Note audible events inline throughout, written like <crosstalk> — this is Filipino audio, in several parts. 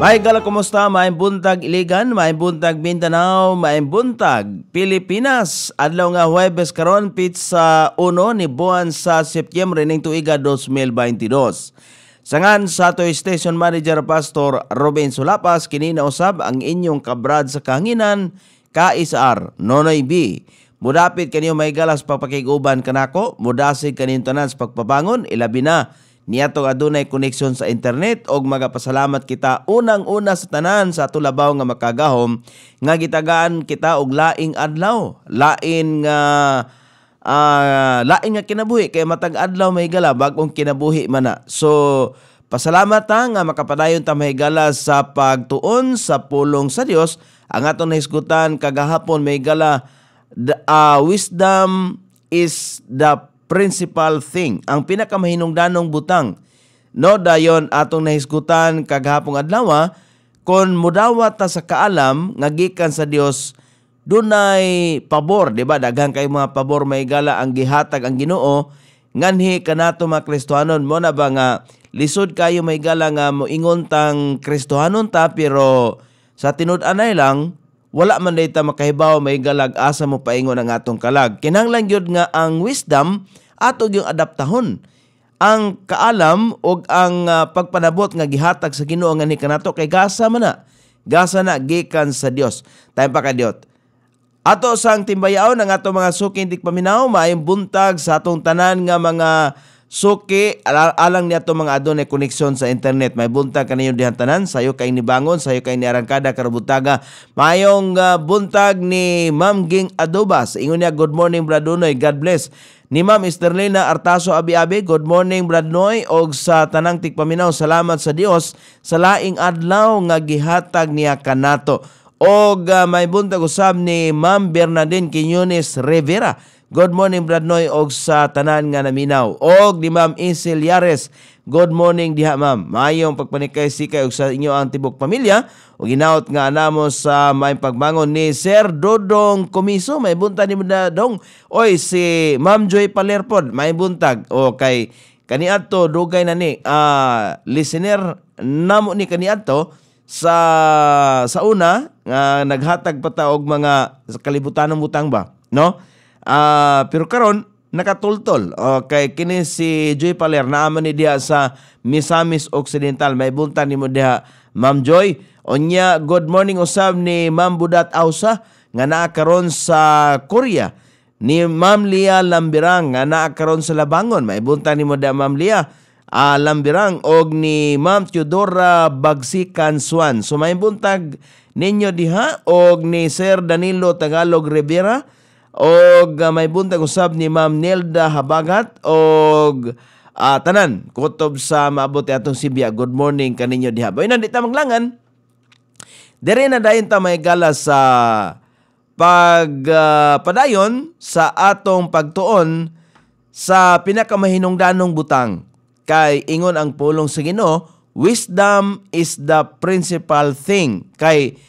May gala kumusta? Maayong buntag Iligan, maayong buntag Mindanao, maayong buntag Pilipinas. Adlaw nga Huwebes karon pizza uno ni buwan sa September ning tuiga 2022. Sangan sa ato Station Manager Pastor Robin Sulapas kini usab ang inyong kabrad sa kanginan KSR Nonoy B. Mudapit kaninyo may galas pagpakiguban kanako, mudasig kanin tanan sa pagpabangon ilabi na Niatong adunay koneksyon sa internet og magapasalamat kita unang-una sa tanan sa tulabaw nga makagahom nga gitagaan kita og laing adlaw, lain nga ah, uh, ah, lain nga kinabuhi kay matag adlaw may gala bag kinabuhi man na. So Pasalamat ta nga makapadayon ta may gala sa pagtuon sa pulong sa Dios ang atong nahisgutan kagahapon may gala the, uh, wisdom is the principal thing. Ang pinakamahinungdanong butang no dayon atong nahisgutan kaghapong adlaw ah, kon mudawat ta sa kaalam nga gikan sa Dios dunay pabor, di ba? Daghan kay mga pabor may gala ang gihatag ang Ginoo nganhi kanato mga Kristohanon mo na ba nga lisod kayo may gala nga moingon tang Kristohanon ta pero sa tinud-anay lang wala man dayta makahibaw may galag asa mo paingon ang atong kalag. Kinahanglan gyud nga ang wisdom atog yung adaptahon ang kaalam o ang uh, ah, pagpanabot nga gihatag sa Ginoo nga ni kanato kay gasa man na gasa na gikan sa Dios tayo pa ka Dios ato sang timbayaw ng ato mga suking dik paminaw maayong buntag sa atong tanan nga mga So ke alang niya itong mga adunay koneksyon sa internet. May buntag ka ninyo dihantanan, sayo kay ni Bangon, sayo kay ni Arangkada, Karabutaga. Mayong uh, buntag ni Ma'am Ging Adobas. Ingon niya, good morning Bradunoy, God bless. Ni Ma'am Esterlina Artaso Abi-Abi, good morning Bradnoy og sa Tanang Tikpaminaw, salamat sa Dios sa laing adlaw nga gihatag niya kanato. Og uh, may buntag usab ni Ma'am Bernadine Quiñones Rivera Good morning Brad Noy og sa tanan nga naminaw. Og di Ma'am Isel Yares. Good morning diha ma'am. Maayong pagpanikay sikay og sa inyo ang tibok pamilya. Og ginaot nga anamo sa may pagbangon ni Sir Dodong Komiso. May buntag ni na dong. Oy si Ma'am Joy Palerpod. May buntag. Okay. kaniadto dugay na ni uh, listener namo ni kaniadto sa sa una nga uh, naghatag pa ta og mga kalibutan ng butang ba no Uh, pero karon nakatultol okay kini si Joy Paler naman ni dia sa Misamis Occidental may buntan nimo diha Ma'am Joy onya good morning usab ni Ma'am Budat Ausa nga naa sa Korea ni Ma'am Lia Lambirang nga naa sa Labangon may buntan nimo diha Ma'am Lia uh, Lambirang og ni Ma'am Teodora Bagsikan Swan so may buntag ninyo diha og ni Sir Danilo Tagalog Rivera o uh, ah, may buntag usab ni Ma'am Nelda Habagat og uh, tanan kutob sa maabot atong Sibya. Good morning kaninyo diha. Bay nandi ta maglangan. Dire na dayon ta may gala sa pag uh, sa atong pagtuon sa pinakamahinungdanong butang kay ingon ang pulong sa Ginoo, wisdom is the principal thing. Kay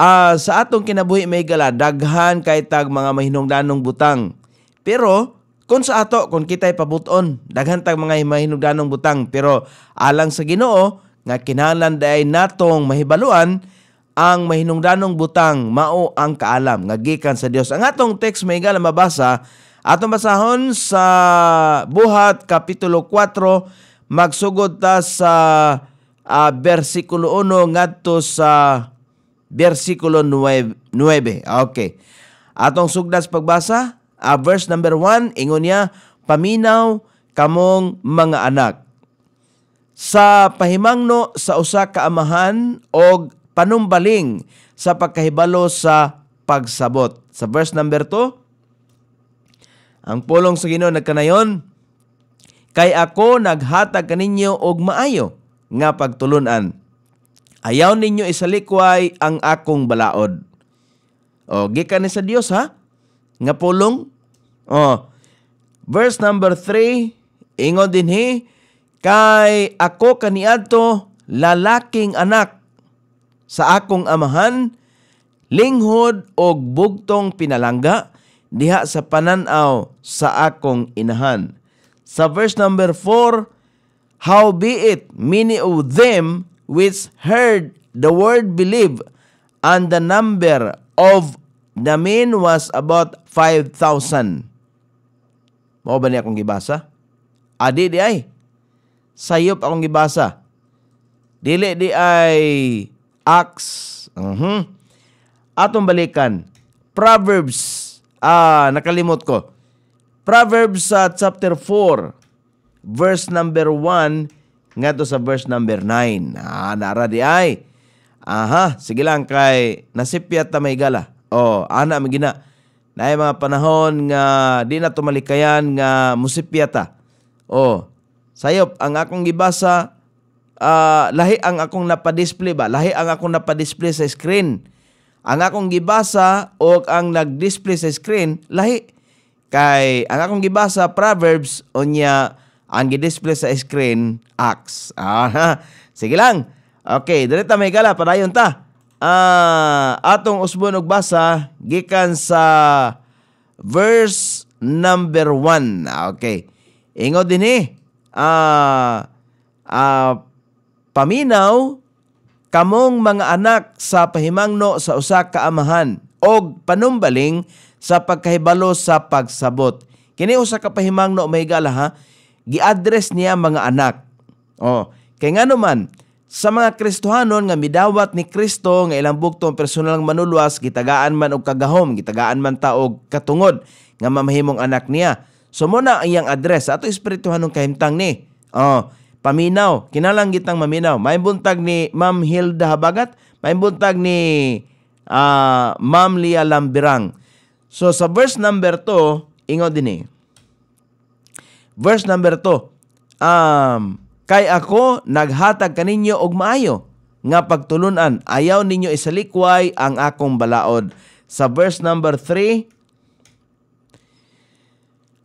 uh, sa atong kinabuhi may gala daghan kay tag mga mahinungdanong butang. Pero kung sa ato kung kitay pabuton daghan tag mga mahinungdanong butang pero alang sa Ginoo nga kinahanglan day natong mahibaluan ang mahinungdanong butang mao ang kaalam nga gikan sa Dios. Ang atong text may gala mabasa atong basahon sa Buhat kapitulo 4 magsugod ta sa uh, versikulo 1 ngadto sa versikulo 9. 9. Okay. Atong sugdas pagbasa, uh, verse number 1, ingon niya, Paminaw kamong mga anak. Sa pahimangno sa usa kaamahan amahan og panumbaling sa pagkahibalo sa pagsabot. Sa verse number 2, ang pulong sa Ginoo nagkanayon, kay ako naghatag kaninyo og maayo nga pagtulunan. Ayaw ninyo isalikway ang akong balaod. O, gikan ni sa Dios ha? Nga pulong. O, verse number 3, ingon din he, kay ako kaniadto lalaking anak sa akong amahan, linghod og bugtong pinalangga diha sa pananaw sa akong inahan. Sa verse number 4, How be it many of them which heard the word believe, and the number of the men was about 5,000. Mao ba niya akong gibasa? Adi di ay. Sayop akong gibasa. Dili di ay Acts. Uh-huh. Atong balikan. Proverbs. Ah, nakalimot ko. Proverbs uh, chapter 4 verse number 1 ngadto sa verse number 9. Ah, nara di ay. Aha, sige lang kay nasipyat ta may gala. Oh, ana magina. Naay mga panahon nga di na tumalikayan nga musipyata. Oh, sayop ang akong gibasa uh, lahi ang akong napadisplay ba? Lahi ang akong napadisplay sa screen. Ang akong gibasa o ang nagdisplay sa screen, lahi. Kay ang akong gibasa Proverbs o unya ang gidisplay sa screen ax. Ah, sige lang. Okay, direta may gala yon ta. Ah, atong usbon og basa gikan sa verse number 1. Okay. Ingo din eh. Ah, ah, paminaw kamong mga anak sa pahimangno sa usa ka amahan og panumbaling sa pagkahibalo sa pagsabot. Kini usa ka pahimangno may gala ha gi-address niya mga anak. Oh, kay nga naman, sa mga Kristohanon nga midawat ni Kristo nga ilang buktong personal nga manulwas gitagaan man og kagahom gitagaan man ta og katungod nga mamahimong anak niya so mo na iyang address ato espirituhanong kahimtang ni oh paminaw kinalang gitang maminaw may buntag ni Ma'am Hilda Habagat may buntag ni uh, Ma'am Lia Lambirang so sa verse number 2 ingon dinhi eh. Verse number 2. Um, kay ako naghatag kaninyo og maayo nga pagtulunan ayaw ninyo isalikway ang akong balaod. Sa verse number 3,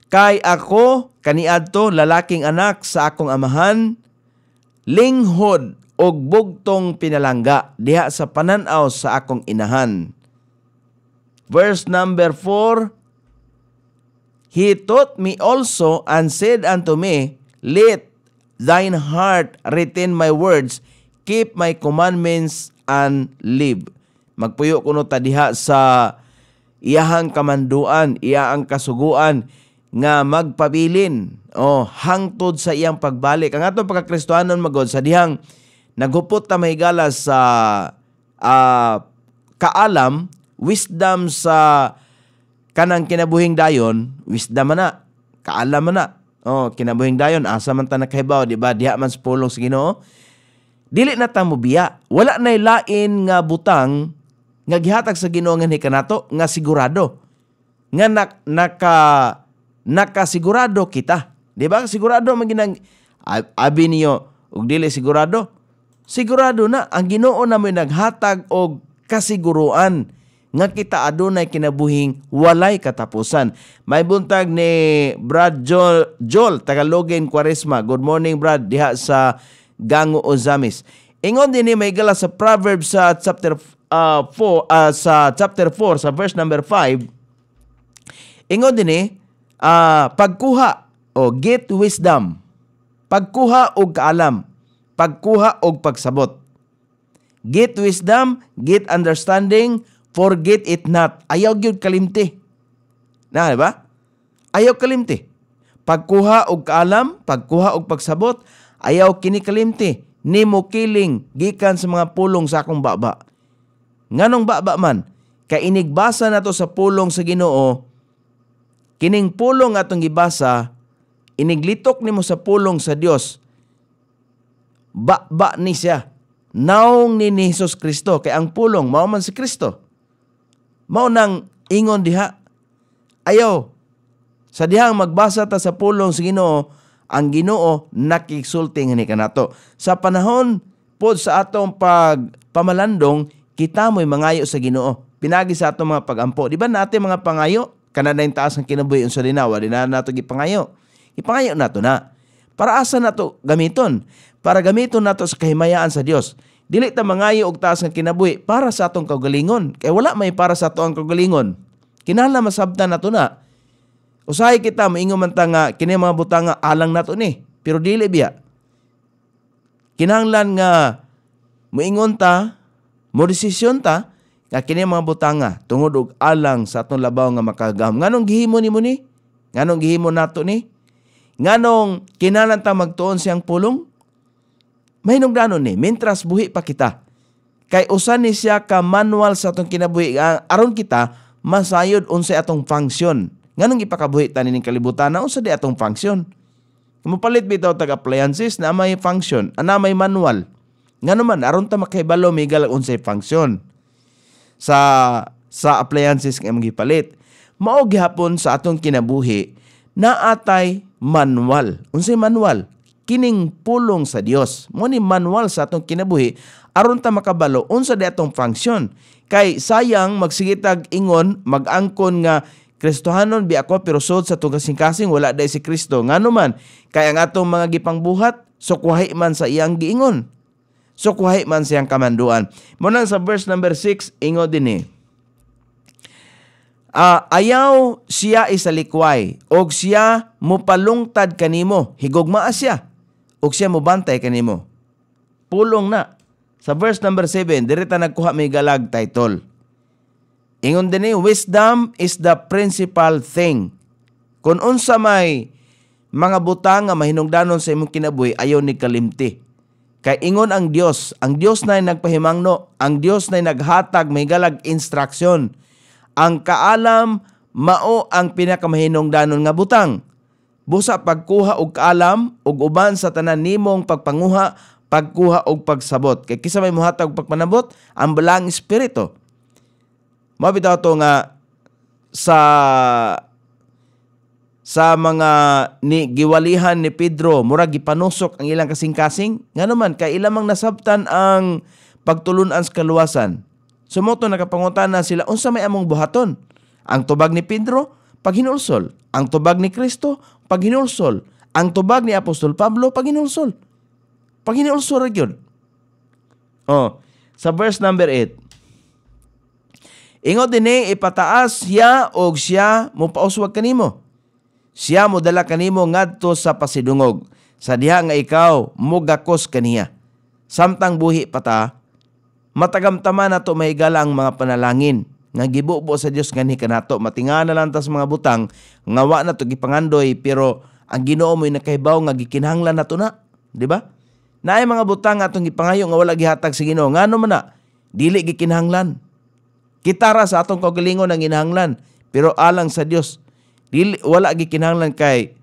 kay ako kaniadto lalaking anak sa akong amahan linghod og bugtong pinalangga diha sa pananaw sa akong inahan. Verse number 4 He taught me also and said unto me, Let thine heart retain my words, keep my commandments and live. Magpuyo kuno ta sa iyahang kamanduan, iyahang kasuguan nga magpabilin o oh, hangtod sa iyang pagbalik. Ang atong pagkakristohanon magod sa dihang naghupot ta mahigala sa uh, kaalam, wisdom sa kanang kinabuhing dayon wisdom man na kaalam man na oh kinabuhing dayon asa man ta nakahibaw di ba diha man sa pulong sa Ginoo dili na ta mobiya wala nay lain nga butang nga gihatag sa Ginoo nga kanato nga sigurado nga nak, naka nakasigurado kita di ba sigurado man ginang abi niyo ug dili sigurado sigurado na ang Ginoo na may naghatag og kasiguruan nga kita adunay kinabuhing walay katapusan. May buntag ni Brad Joel, Joel Tagalogin Quaresma. Good morning Brad diha sa Gango Ozamis. Ingon din ni may gala sa Proverbs sa uh, chapter 4 uh, ah, ah, sa chapter 4 sa verse number 5. Ingon din ni uh, pagkuha o get wisdom. Pagkuha og kaalam. Pagkuha og pagsabot. Get wisdom, get understanding, Forget it not. Ayaw gyud kalimti. Na, di ba? Ayaw kalimti. Pagkuha og kaalam, pagkuha og pagsabot, ayaw kini kalimti. Nimo kiling gikan sa mga pulong sa akong baba. Nganong baba man, kainigbasa nato sa pulong sa Ginoo, kining pulong atong gibasa, iniglitok nimo sa pulong sa Dios. Baba ni siya. Naong ni, ni Jesus Kristo kay ang pulong mao man si Kristo mao nang ingon diha ayaw sa dihang magbasa ta sa pulong sa Ginoo ang Ginoo nakisulti ni kanato sa panahon pod sa atong pagpamalandong kita mo'y mangayo sa Ginoo pinagi sa atong mga pagampo di ba natin mga pangayo kana na taas ang kinabuhi unsa dinawa di na nato gipangayo ipangayo nato na para asa nato gamiton para gamiton nato sa kahimayaan sa Dios dili ta mangayo og taas nga kinabuhi para sa atong kaugalingon kay wala may para sa atong ang kaugalingon kinahanglan masabtan nato na usahay kita moingon man ta nga kini mga butanga alang nato ni pero dili biya kinahanglan nga moingon ta mo desisyon ta nga kini mga butanga tungod og alang sa atong labaw nga makagahom nganong gihimo ni mo ni nganong gihimo nato ni nganong kinahanglan ta magtuon siyang pulong mahinungdanon ni, mintras buhi pa kita. Kay usan ni siya ka manual sa atong kinabuhi, ah, aron kita, masayod unsa atong function. Nganong ipakabuhi tanin ning kalibutan na unsa di atong function. Kumupalit bitaw tag appliances na may function, ana may manual. Nganuman, naman, aron ta makahibalo may galag unsay function sa sa appliances nga magipalit. Mao gihapon sa atong kinabuhi na atay manual. Unsay manual? kining pulong sa Dios. Mo ni manual sa atong kinabuhi aron ta makabalo unsa di atong function. Kay sayang magsigitag ingon magangkon nga Kristohanon bi ako pero sod sa tugasing kasing wala dai si Kristo. Ngano man kay ang atong mga gipangbuhat sukuhay man sa iyang giingon. Sukuhay so man siyang kamanduan. Mo nang sa verse number 6 ingo dinhi. Eh. Uh, ayaw siya isalikway og siya mupalungtad kanimo higugmaa siya ug siya mobantay kanimo. Pulong na. Sa verse number 7, direta nagkuha may galag title. Ingon dinhi, wisdom is the principal thing. Kung unsa may mga butang nga mahinungdanon sa imong kinabuhi ayaw ni kalimti. Kay ingon ang Dios, ang Dios na nagpahimangno, ang Dios na naghatag may galag instruction. Ang kaalam mao ang pinakamahinungdanon nga butang busa pagkuha og kaalam ug uban sa tanan nimong pagpanguha pagkuha og pagsabot kay kisa may muhatag og pagpanabot ang balang espiritu mabitaw to nga sa sa mga ni giwalihan ni Pedro mura gipanusok ang ilang kasing-kasing ngano man kay ila mang nasabtan ang pagtulunan sa kaluwasan sumoto nakapangutana sila unsa may among buhaton ang tubag ni Pedro paghinulsol ang tubag ni Kristo paghinulsol. Ang tubag ni Apostol Pablo, paghinulsol. Paghinulsol yun. Oh, sa verse number 8. Ingot din eh, ipataas siya o siya mo pauswag kanimo. Siya mo dala kanimo ngadto sa pasidungog. Sa diha nga ikaw mo gakos kaniya. Samtang buhi pata, matagamtama na to mahigala ang mga panalangin nga gibubo sa Dios ganhi kanato matingana lang ta sa mga butang nga wa na to gipangandoy pero ang Ginoo mo nakahibaw nga gikinahanglan nato na di ba naay mga butang atong gipangayo nga wala gihatag sa si Ginoo ngano man na dili gikinahanglan kitara sa atong kaugalingon ang inahanglan pero alang sa Dios dili wala gikinahanglan kay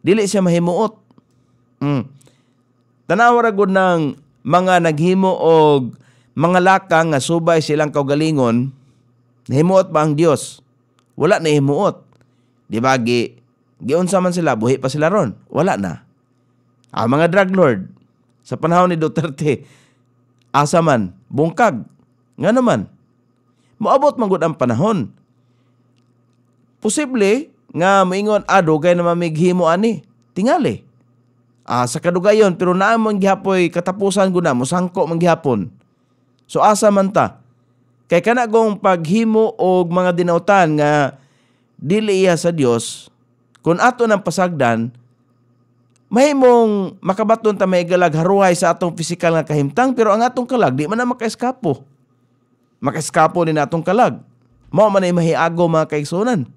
dili siya mahimuot mm. tanawa ra gud ng mga naghimo og mga lakang nga subay silang kaugalingon Nahimuot ba ang Dios? Wala na himuot. Di ba, gi, giunsa man sila, buhi pa sila ron. Wala na. Ang ah, mga drug lord, sa panahon ni Duterte, asa man, bungkag. Nga naman, maabot magod ang panahon. Posible nga moingon ado ah, kay na mamighimo ani. Tingali. Ah, sa kadugayon pero naa man gihapoy katapusan guna mo sangko man gihapon. So asa man ta Kay kana gong paghimo og mga dinautan nga dili iya sa Dios, kun ato nang pasagdan, may mong makabaton ta may galag sa atong pisikal nga kahimtang pero ang atong kalag di man na makaeskapo. Makaeskapo ni atong kalag. Mao man ay mahiago mga kaigsunan.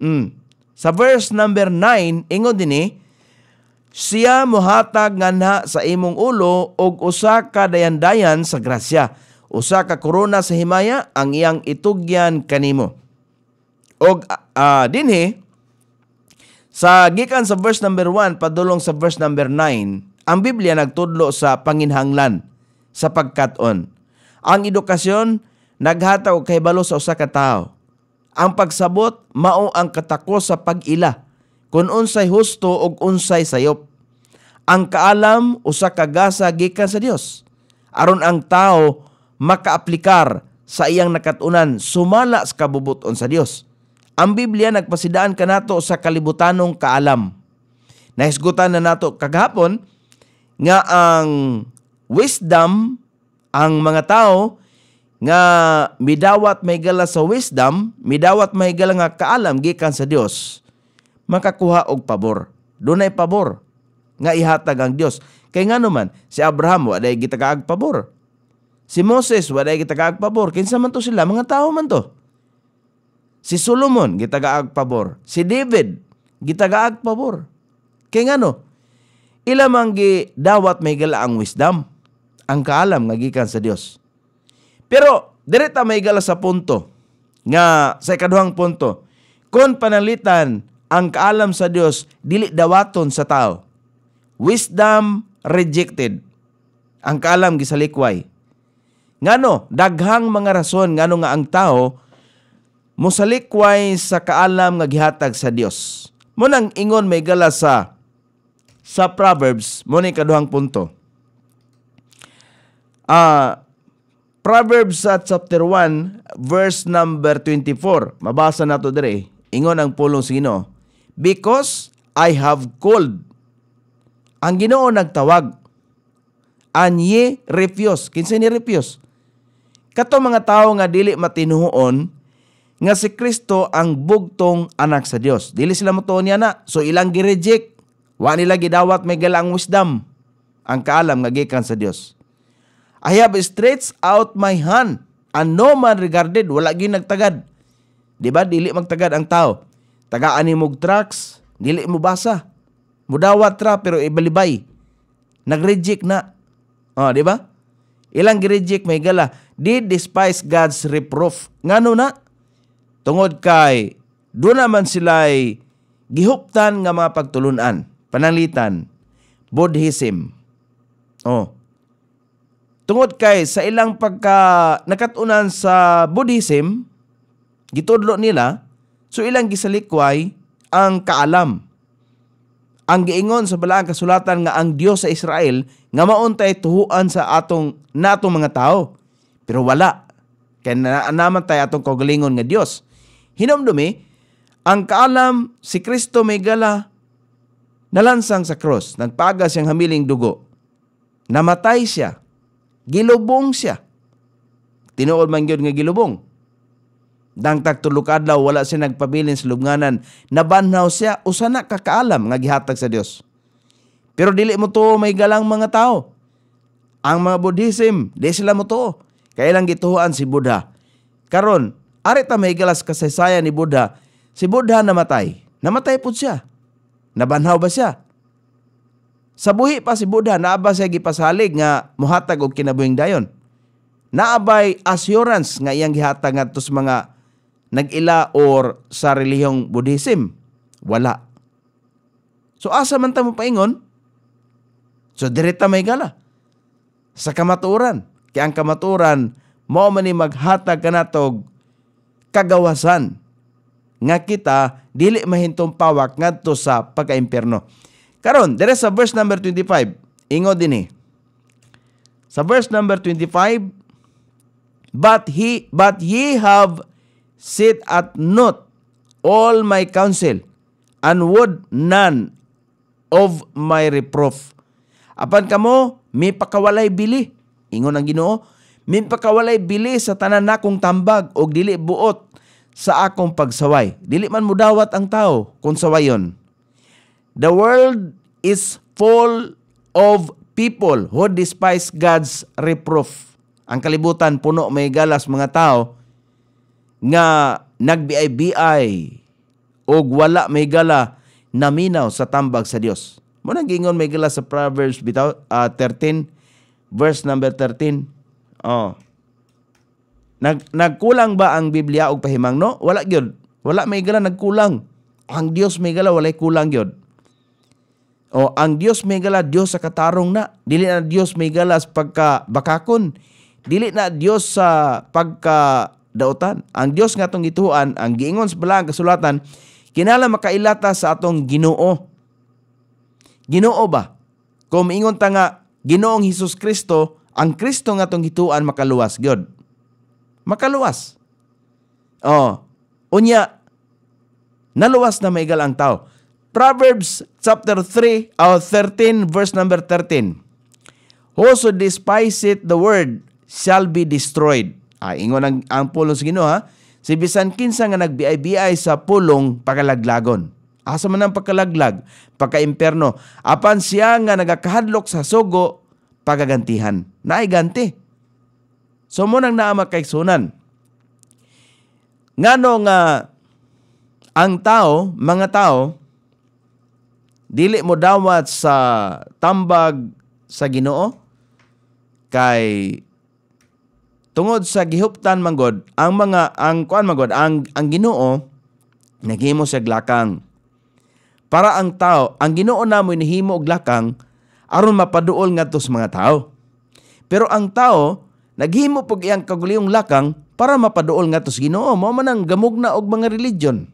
Mm. Sa verse number 9 ingon dinhi siya mohatag nga na sa imong ulo og usa ka dayan-dayan sa grasya usa ka korona sa himaya ang iyang itugyan kanimo. Og uh, dinhi sa gikan sa verse number 1 padulong sa verse number 9, ang Biblia nagtudlo sa panginhanglan sa pagkaton. Ang edukasyon naghataw kay balo sa usa ka tawo. Ang pagsabot mao ang katakos sa pagila ila kun unsay husto og unsay sayop. Ang kaalam usa ka gasa gikan sa Dios. Aron ang tao makaaplikar sa iyang nakatunan sumala sa kabubuton sa Dios. Ang Biblia nagpasidaan kanato sa kalibutanong kaalam. Nahisgutan na nato kagahapon nga ang wisdom ang mga tao nga midawat may gala sa wisdom, midawat may gala nga kaalam gikan sa Dios, makakuha og pabor. Dunay pabor nga ihatag ang Dios. Kay nga naman, si Abraham wa day gitagaag pabor. Si Moses, wala gitagaag pabor. Kinsa man to sila, mga tao man to. Si Solomon, gitagaag pabor. Si David, gitagaag pabor. Kaya nga no, ilamang gi dawat may gala ang wisdom, ang kaalam nga gikan sa Dios. Pero direta may gala sa punto nga sa ikaduhang punto, kon panalitan ang kaalam sa Dios dili dawaton sa tao. Wisdom rejected. Ang kaalam gisalikway. Ngano, daghang mga rason ngano nga ang tao mosalikway sa kaalam nga gihatag sa Dios. Mo nang ingon may gala sa sa Proverbs mo ni kaduhang punto. Ah, uh, Proverbs uh, chapter 1 verse number 24. Mabasa nato dire. Ingon ang pulong sino? Because I have called. Ang Ginoo nagtawag. And ye refuse. Kinsa ni refuse? Kato mga tao nga dili matinuon nga si Kristo ang bugtong anak sa Dios. Dili sila mo niya na. So ilang gireject. Wa nila gidawat may galang wisdom. Ang kaalam nga gikan sa Dios. I have stretched out my hand and no man regarded. Wala gyud nagtagad. Di ba? Dili magtagad ang tao. Tagaan ni mog tracks. Dili mo basa. Mudawat ra pero ibalibay. Nag-reject na. Oh, di ba? Ilang gireject may gala, did despise God's reproof. Ngano na? Tungod kay, doon naman sila'y gihuptan nga mga pagtulunan, pananglitan, Buddhism. Oh. Tungod kay sa ilang pagka nakatunan sa Buddhism, gitudlo nila, so ilang gisalikway ang kaalam ang giingon sa balaang kasulatan nga ang Dios sa Israel nga mauntay tuhuan sa atong natong mga tao. Pero wala. Kay na naman tayo atong kaugalingon nga Dios. Hinumdumi, ang kaalam si Kristo may gala nalansang sa cross, nagpaga ang hamiling dugo. Namatay siya. Gilubong siya. Tinuod man gyud nga gilubong. Dang tulog adlaw wala siya nagpabilin sa lubnganan. Nabanhaw siya usa na kakaalam nga gihatag sa Dios. Pero dili mo to may galang mga tao. Ang mga Buddhism, di sila mo to. Kailang gituhuan si Buddha. Karon, ari ta may galas kasaysayan ni Buddha. Si Buddha namatay. Namatay pud siya. Nabanhaw ba siya? Sa buhi pa si Buddha, naaba siya gipasalig nga muhatag og kinabuhing dayon. Naabay assurance nga iyang gihatag ngadto sa mga nagila or sa relihiyong Buddhism? Wala. So asa man ta mo paingon? So direta may gala sa kamaturan. Kaya ang kamaturan mao man ni maghatag kanatog kagawasan nga kita dili mahintong pawak ngadto sa pagkaimperno. Karon, dere sa verse number 25, ingo dinhi. Eh. Sa verse number 25, but he but ye have sit at not all my counsel, and would none of my reproof. Apan kamo, may pakawalay bili. Ingon ang ginoo, may pakawalay bili sa tanan nakong tambag o dili buot sa akong pagsaway. Dili man mudawat ang tao kung sawayon. The world is full of people who despise God's reproof. Ang kalibutan puno may galas mga tao nga nagbiay-biay og wala may gala naminaw sa tambag sa Dios. Mo nang gingon may gala sa Proverbs bitaw uh, ah, 13 verse number 13. Oh. Nag nagkulang ba ang Biblia og No, Wala gyud. Wala may gala nagkulang. Ang Dios may gala walay kulang gyud. O oh, ang Dios may gala Dios sa katarong na. Dili na Dios may gala sa pagka bakakon. Dili na Dios sa pagka dautan. Ang Dios nga atong gituan, ang giingon sa balang kasulatan, kinala makailata sa atong Ginoo. Ginoo ba? Kung ingon ta nga Ginoong Hesus Kristo, ang Kristo nga atong gituan makaluwas God. Makaluwas. Oh, unya naluwas na maigal ang tao. Proverbs chapter 3 or 13 verse number 13. Whoso it, the word shall be destroyed. Aingon ah, ang, ang pulong sa Ginoo ha. si bisan kinsa nga nagbiay sa pulong pagkalaglagon. Asa man ang pagkalaglag, pagkaimperno. Apan siya nga nagakahadlok sa sugo, pagagantihan. Naiganti. So mo nang naama kay sunan. Ngano nga ang tao, mga tao, dili mo dawat sa tambag sa Ginoo kay tungod sa gihuptan manggod ang mga ang kuan manggod ang ang Ginoo naghimo sa glakang para ang tao ang Ginoo namo nihimo og glakang aron mapaduol ngadto sa mga tao pero ang tao naghimo pag iyang kaguliyong lakang para mapaduol ngadto sa Ginoo mao man ang gamog na og mga religion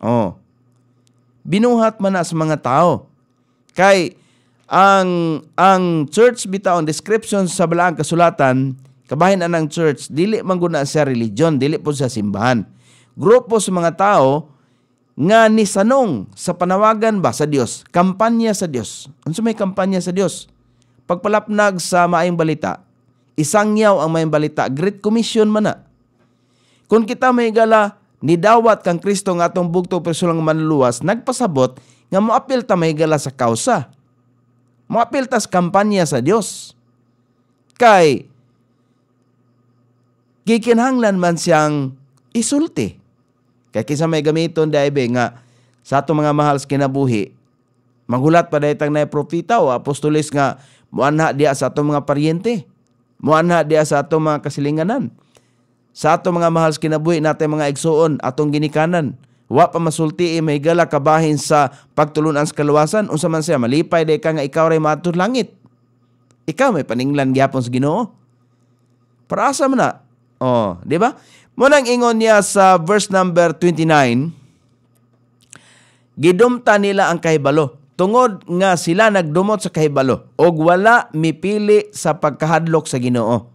oh binuhat man sa mga tao kay ang ang church bitaw ang description sa balaang kasulatan Kabahin anang church, dili manguna sa religion, dili po sa simbahan. Grupo sa mga tao nga ni sanong sa panawagan ba sa Dios, kampanya sa Dios. Unsa ano may kampanya sa Dios? Pagpalapnag sa maayong balita, isangyaw ang maayong balita, great commission man na. Kung kita may gala ni dawat kang Kristo nga atong bugto personal manluwas, nagpasabot nga moapil ta may gala sa kausa. Moapil ta sa kampanya sa Dios. Kay gikinhanglan man siyang isulti. Kaya kinsa may gamiton daibe nga sa ato mga mahal sa kinabuhi, magulat pa daytang na propita o apostolis nga muanha diya sa ato mga paryente, muanha diya sa ato mga kasilinganan. Sa ato mga mahal sa kinabuhi natay mga igsuon atong ginikanan, wa pa masulti eh, may gala kabahin sa pagtulunan sa kaluwasan unsa man siya malipay day ka nga ikaw ray matud langit ikaw may paninglan gyapon sa Ginoo para asa man na Oh, di ba? Munang ingon niya sa verse number 29, Gidumta nila ang kahibalo, tungod nga sila nagdumot sa kahibalo, og wala mipili sa pagkahadlok sa ginoo.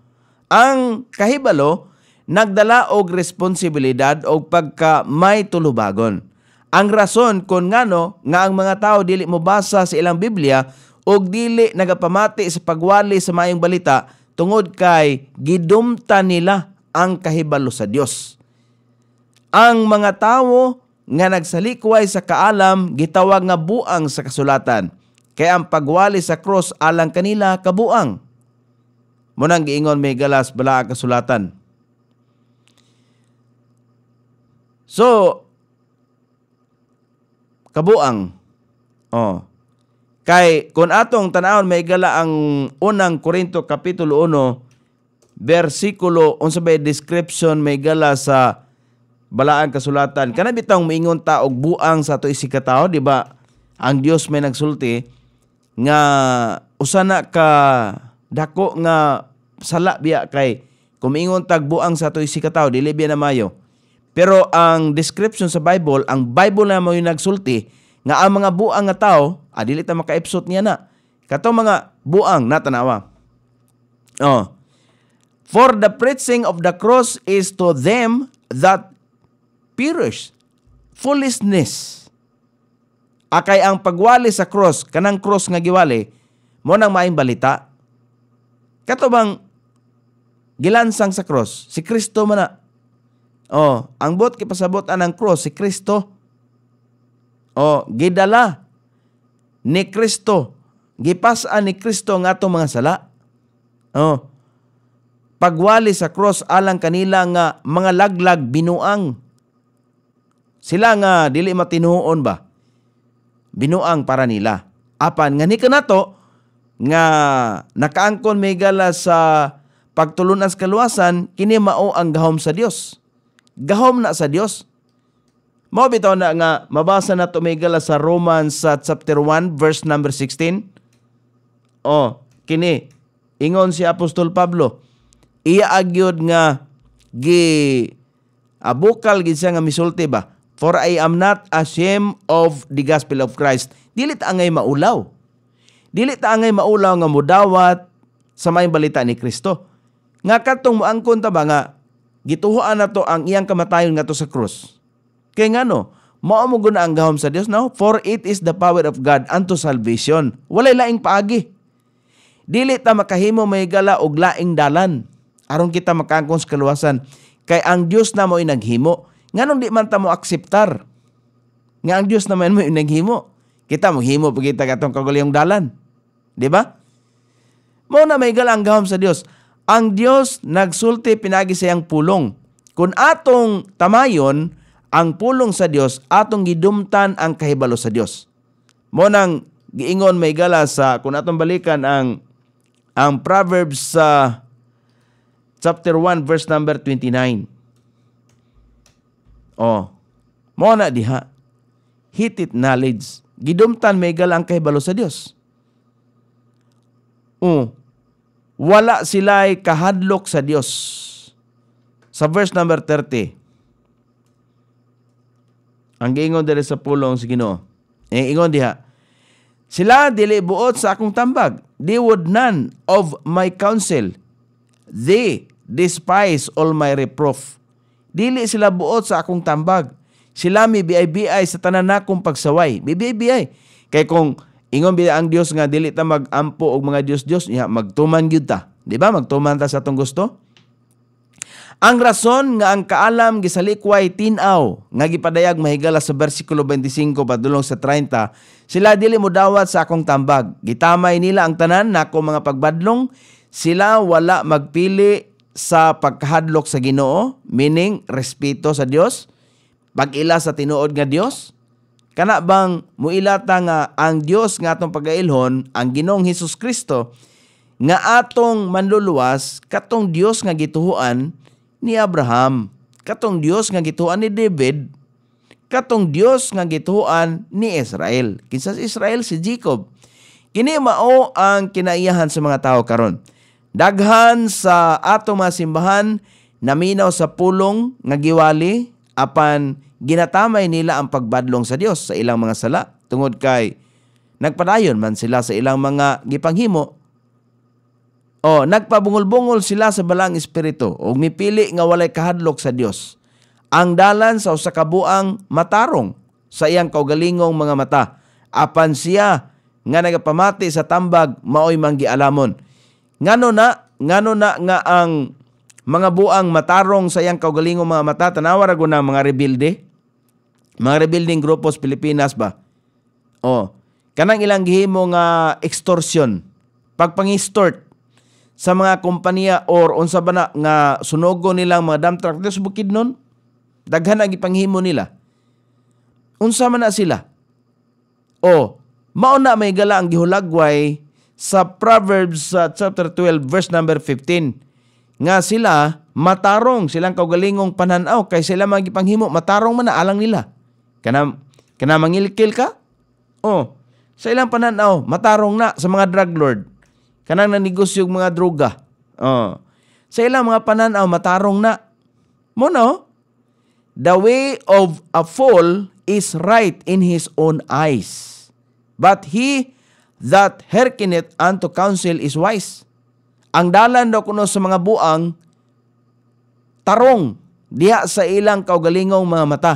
Ang kahibalo, nagdala og responsibilidad og pagka may tulubagon. Ang rason kon ngano nga ang mga tao dili mo basa sa ilang Biblia og dili nagapamati sa pagwali sa mayong balita tungod kay gidumta nila ang kahibalo sa Dios. Ang mga tao nga nagsalikway sa kaalam gitawag nga buang sa kasulatan. Kaya ang pagwali sa cross alang kanila kabuang. Munang giingon may galas bala ang kasulatan. So, kabuang. Oh. Kay kun atong tanawon may gala ang unang Korinto kapitulo 1 Versikulo, unsa may description may gala sa balaang kasulatan. Kana bitang miingon ta og buang sa ato isikataw, di ba? Ang Dios may nagsulti nga usa na ka dako nga sala biya kay kumingon tag buang sa ato isikataw, dili biya na mayo. Pero ang description sa Bible, ang Bible na mo nagsulti nga ang mga buang nga tao, adili ah, ta maka-episode niya na. Kato mga buang natanawa. Oh. For the preaching of the cross is to them that perish foolishness. Akay ang pagwali sa cross, kanang cross nga giwali, mo nang maing balita. Kato bang gilansang sa cross, si Kristo man na. Oh, ang bot kay anang cross si Kristo. Oh, gidala ni Kristo. Gipasan ni Kristo nga atong mga sala. Oh, pagwali sa cross alang kanila nga mga laglag binuang. Sila nga dili matinuon ba? Binuang para nila. Apan nga ni kanato nga nakaangkon may gala sa pagtulunan sa kaluwasan kini mao ang gahom sa Dios. Gahom na sa Dios. Mao bitaw na nga mabasa nato to may gala sa Romans sa chapter 1 verse number 16. Oh, kini ingon si Apostol Pablo, iya agyod nga gi abukal gid siya nga misulti ba for I am not ashamed of the gospel of Christ dili ta angay maulaw dili ta angay maulaw nga mudawat sa may balita ni Kristo nga katong moangkon ta ba nga gituhoan nato ang iyang kamatayon nga sa krus kay ngano mao mo guna ang gahom sa Dios no for it is the power of God unto salvation walay laing paagi dili ta makahimo may gala og laing dalan aron kita makangkon sa kaluwasan kay ang Dios na mo inaghimo nganong di man ta mo akseptar nga ang Dios naman mo inaghimo kita mo himo pag kita katong kagulayong dalan di ba mo na may galang gahom sa Dios ang Dios nagsulti pinagi sayang pulong kun atong tamayon ang pulong sa Dios atong gidumtan ang kahibalo sa Dios mo nang giingon may gala sa kun atong balikan ang ang Proverbs sa uh, chapter 1 verse number 29. Oh, mo na diha. Hitit knowledge. Gidumtan may galang kay sa Dios. Oh, uh, wala sila'y kahadlok sa Dios. Sa verse number 30. Ang giingon dere sa pulong si Ginoo. E eh, ingon diha. Sila dili buot sa akong tambag. They would none of my counsel. They despise all my reproof. Dili sila buot sa akong tambag. Sila mi biay-biay sa tanan akong pagsaway. Biay-biay. Kay kung ingon biya ang Dios nga dili ta magampo og mga Dios-Dios, niya magtuman gyud ta. Di ba? Magtuman ta sa atong gusto. Ang rason nga ang kaalam gisalikway tinaw nga gipadayag mahigala sa bersikulo 25 padulong sa 30 sila dili mo dawat sa akong tambag gitamay nila ang tanan nako mga pagbadlong sila wala magpili sa pagkahadlok sa Ginoo, meaning respeto sa Dios, pagila sa tinuod nga Dios. Kana bang muilata nga ang Dios nga atong pagailhon, ang Ginoong Hesus Kristo nga atong manluluwas katong Dios nga gituhuan ni Abraham, katong Dios nga gituhuan ni David, katong Dios nga gituhuan ni Israel. Kinsa si Israel si Jacob. Kini mao ang kinaiyahan sa mga tao karon Daghan sa ato mga simbahan naminaw sa pulong nga giwali apan ginatamay nila ang pagbadlong sa Dios sa ilang mga sala tungod kay nagpadayon man sila sa ilang mga gipanghimo o nagpabungol-bungol sila sa balang espiritu ug mipili nga walay kahadlok sa Dios ang dalan sa usa kabuang matarong sa iyang kaugalingong mga mata apan siya nga nagapamati sa tambag maoy manggialamon Ngano na, ngano na nga ang mga buang matarong sa sayang kaugalingong mga mata, tanawa rago na mga rebuilde. Mga rebuilding grupos Pilipinas ba? Oh, kanang ilang gihimo nga extortion, pagpangistort sa mga kompanya or unsa ba na nga sunogo nilang mga dump truck sa bukid nun, daghan ang ipanghimo nila. Unsa man na sila? Oh, mauna may gala ang gihulagway sa Proverbs uh, chapter 12 verse number 15 nga sila matarong silang kaugalingong pananaw kay sila magipanghimo matarong man alang nila kana kana mangilkil ka oh sa ilang pananaw matarong na sa mga drug lord kanang nanegosyo mga droga oh sa ilang mga pananaw matarong na mo no the way of a fool is right in his own eyes but he that hearkeneth unto counsel is wise. Ang dalan daw kuno sa mga buang tarong diha sa ilang kaugalingong mga mata.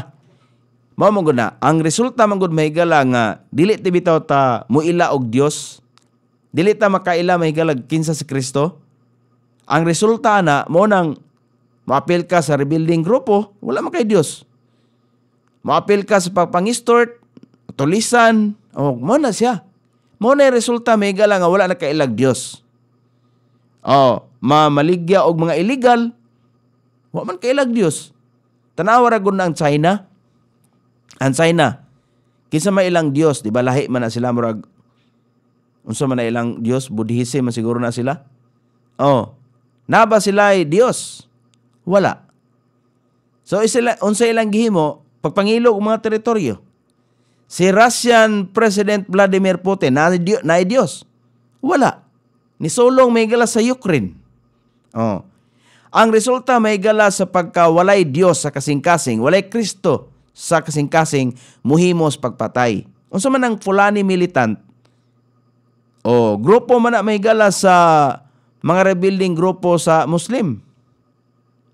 Mao mo na, ang resulta man gud mahigala nga dili ti bitaw ta muila og Dios. Dili ta makaila mahigalag kinsa si Kristo. Ang resulta na mo nang maapil ka sa rebuilding grupo, wala man kay Dios. Maapil ka sa pagpangistort, tulisan, og oh, mo na siya. Mo na resulta mega lang nga wala na kailag Dios. Oh, mamaligya og mga illegal wa man kailag Dios. Tanawa ra gud ang China. Ang China kinsa may ilang Dios, di ba lahi man na sila murag unsa man na ilang Dios, Budhise man siguro na sila. Oh, naba sila ay Dios. Wala. So isila unsa ilang gihimo pagpangilo og mga teritoryo. Si Russian President Vladimir Putin, na, na Diyos? Wala. Ni Solong may gala sa Ukraine. Oh. Ang resulta may gala sa pagkawalay Diyos sa kasing-kasing, walay Kristo sa kasing-kasing, muhimos pagpatay. Unsa man ang Fulani militant o oh, grupo man na may gala sa mga rebuilding grupo sa Muslim.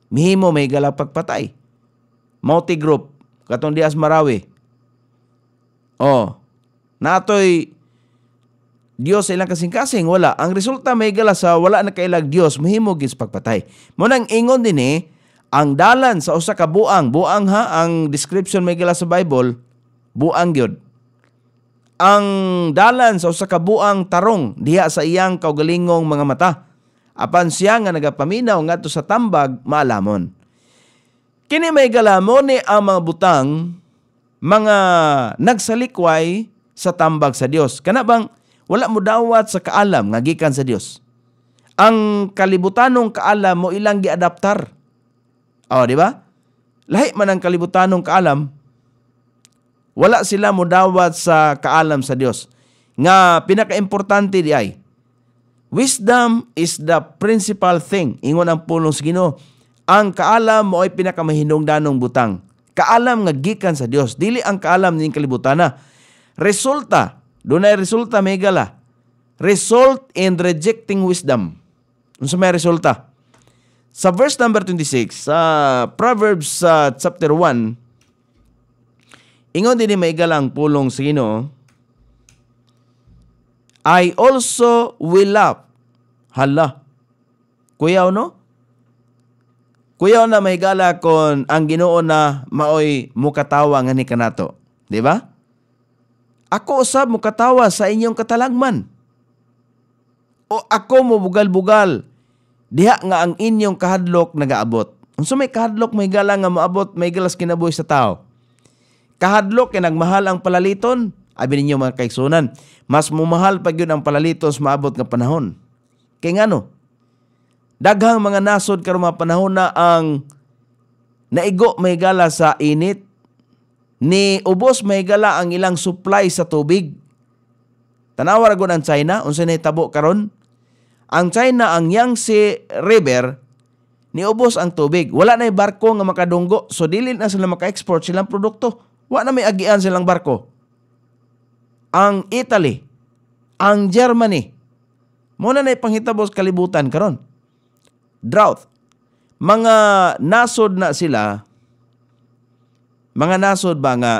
Mihimo may gala pagpatay. multi group, katong Dias Marawi. Oh, natoy Dios ilang kasing-kasing wala. Ang resulta may gala sa wala na kailag Dios mahimog gis pagpatay. Mo nang ingon dinhi eh, ang dalan sa usa ka buang, buang ha ang description may gala sa Bible, buang gyud. Ang dalan sa usa ka buang tarong diha sa iyang kaugalingong mga mata. Apan siya nga nagapaminaw ngadto sa tambag maalamon. Kini may mo ni ang mga butang mga nagsalikway sa tambag sa Dios. Kana bang wala mo dawat sa kaalam nga gikan sa Dios. Ang kalibutanong kaalam mo ilang giadaptar. oh, di ba? Lahi man ang kalibutanong kaalam, wala sila mo dawat sa kaalam sa Dios. Nga pinakaimportante di ay wisdom is the principal thing ingon ang pulong sa Ginoo. Ang kaalam mo ay pinakamahinungdanong butang Kaalam nga gikan sa Dios, dili ang kaalam ning kalibutana. Resulta, dunay resulta megala. Result in rejecting wisdom. Unsa may resulta? Sa verse number 26 sa uh, Proverbs uh, chapter 1 Ingon din may galang pulong sa Ginoo I also will laugh. Hala. Kuya, no? Kuya na mahigala kon ang Ginoo na maoy mukatawa ngani kanato, di ba? Ako usab mukatawa sa inyong katalagman. O ako mo bugal-bugal diha nga ang inyong kahadlok nagaabot. Unsa may kahadlok may gala nga maabot may galas kinabuhi sa tao. Kahadlok kay nagmahal ang palaliton, abi ninyo mga kaigsunan, mas mumahal pa gyud ang palaliton sa maabot nga panahon. Kay ngano? daghang mga nasod karon mga panahon na ang naigo may gala sa init ni ubos may gala ang ilang supply sa tubig tanawa ra ang China unsa na tabo karon ang China ang Yangtze River ni ubos ang tubig wala na barko nga makadunggo so dili na sila maka-export silang produkto wa na may agian silang barko ang Italy ang Germany mo na nay panghitabo sa kalibutan karon drought. Mga nasod na sila, mga nasod ba nga,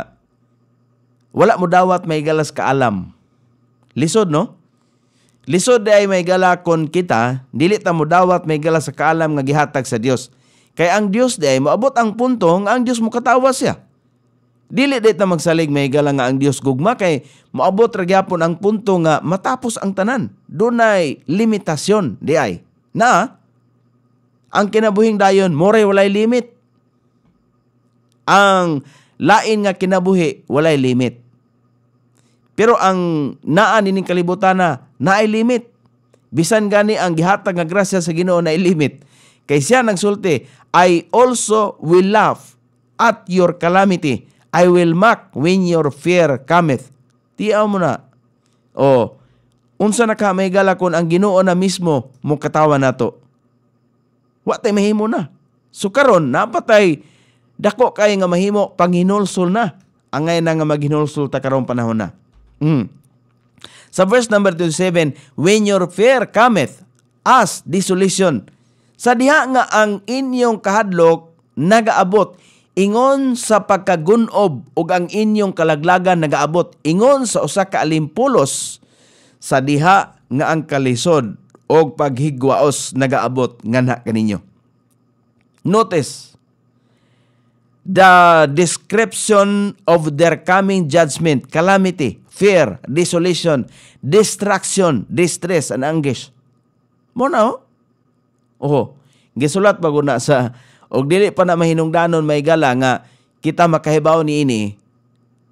wala mo dawat may galas kaalam. Lisod, no? Lisod di ay may kon kita, dili ta mo dawat may galas sa kaalam nga gihatag sa Dios. Kay ang Dios di ay moabot ang puntong, ang Dios mo katawas siya. Dili di ta magsalig may gala nga ang Dios gugma kay moabot ra gyapon ang punto nga matapos ang tanan. Dunay limitasyon di Na ang kinabuhing dayon, moray walay limit. Ang lain nga kinabuhi, walay limit. Pero ang naa nining kalibutan na, naay limit. Bisan gani ang gihatag nga grasya sa Ginoo na limit. Kay siya nagsulti, I also will laugh at your calamity. I will mock when your fear cometh. Tiaw mo na. O, oh, unsa na ka may galakon ang Ginoo na mismo mukatawa katawan nato. Wa tay mahimo na. So karon napatay dako kay nga mahimo panginulsol na. Angay na nga maghinulsol ta karon panahon na. Mm. Sa verse number 27, when your fear cometh as desolation, sa diha nga ang inyong kahadlok nagaabot ingon sa pagkagunob ug ang inyong kalaglagan nagaabot ingon sa usa ka alimpulos sa diha nga ang kalisod og paghigwaos nagaabot ngana kaninyo. Notice the description of their coming judgment, calamity, fear, desolation, distraction, distress, and anguish. Mo na oh. Oho, gisulat bago na sa og dili pa na mahinungdanon may gala nga kita makahibaw ni ini.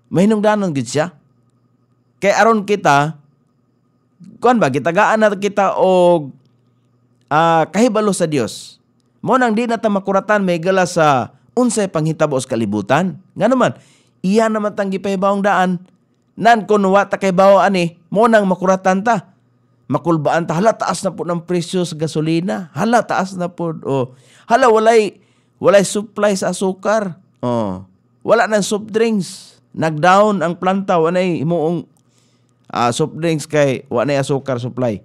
Mahinungdanon gid siya. Kay aron kita kuan ba gitagaan na kita og uh, ah, kahibalo sa Dios. Mo nang di na ta makuratan may gala sa unsay panghitabo sa kalibutan. Nga naman, iya naman tang gipahibawong daan. Nan kunwa ta kay ani, mo nang makuratan ta. Makulbaan ta hala taas na po ng presyo sa gasolina. Hala taas na po. Oh. Hala walay walay supply sa asukar. Oh. Wala nang soft drinks. Nagdown ang planta wanay himuong uh, soft drinks kay wa na asukar supply.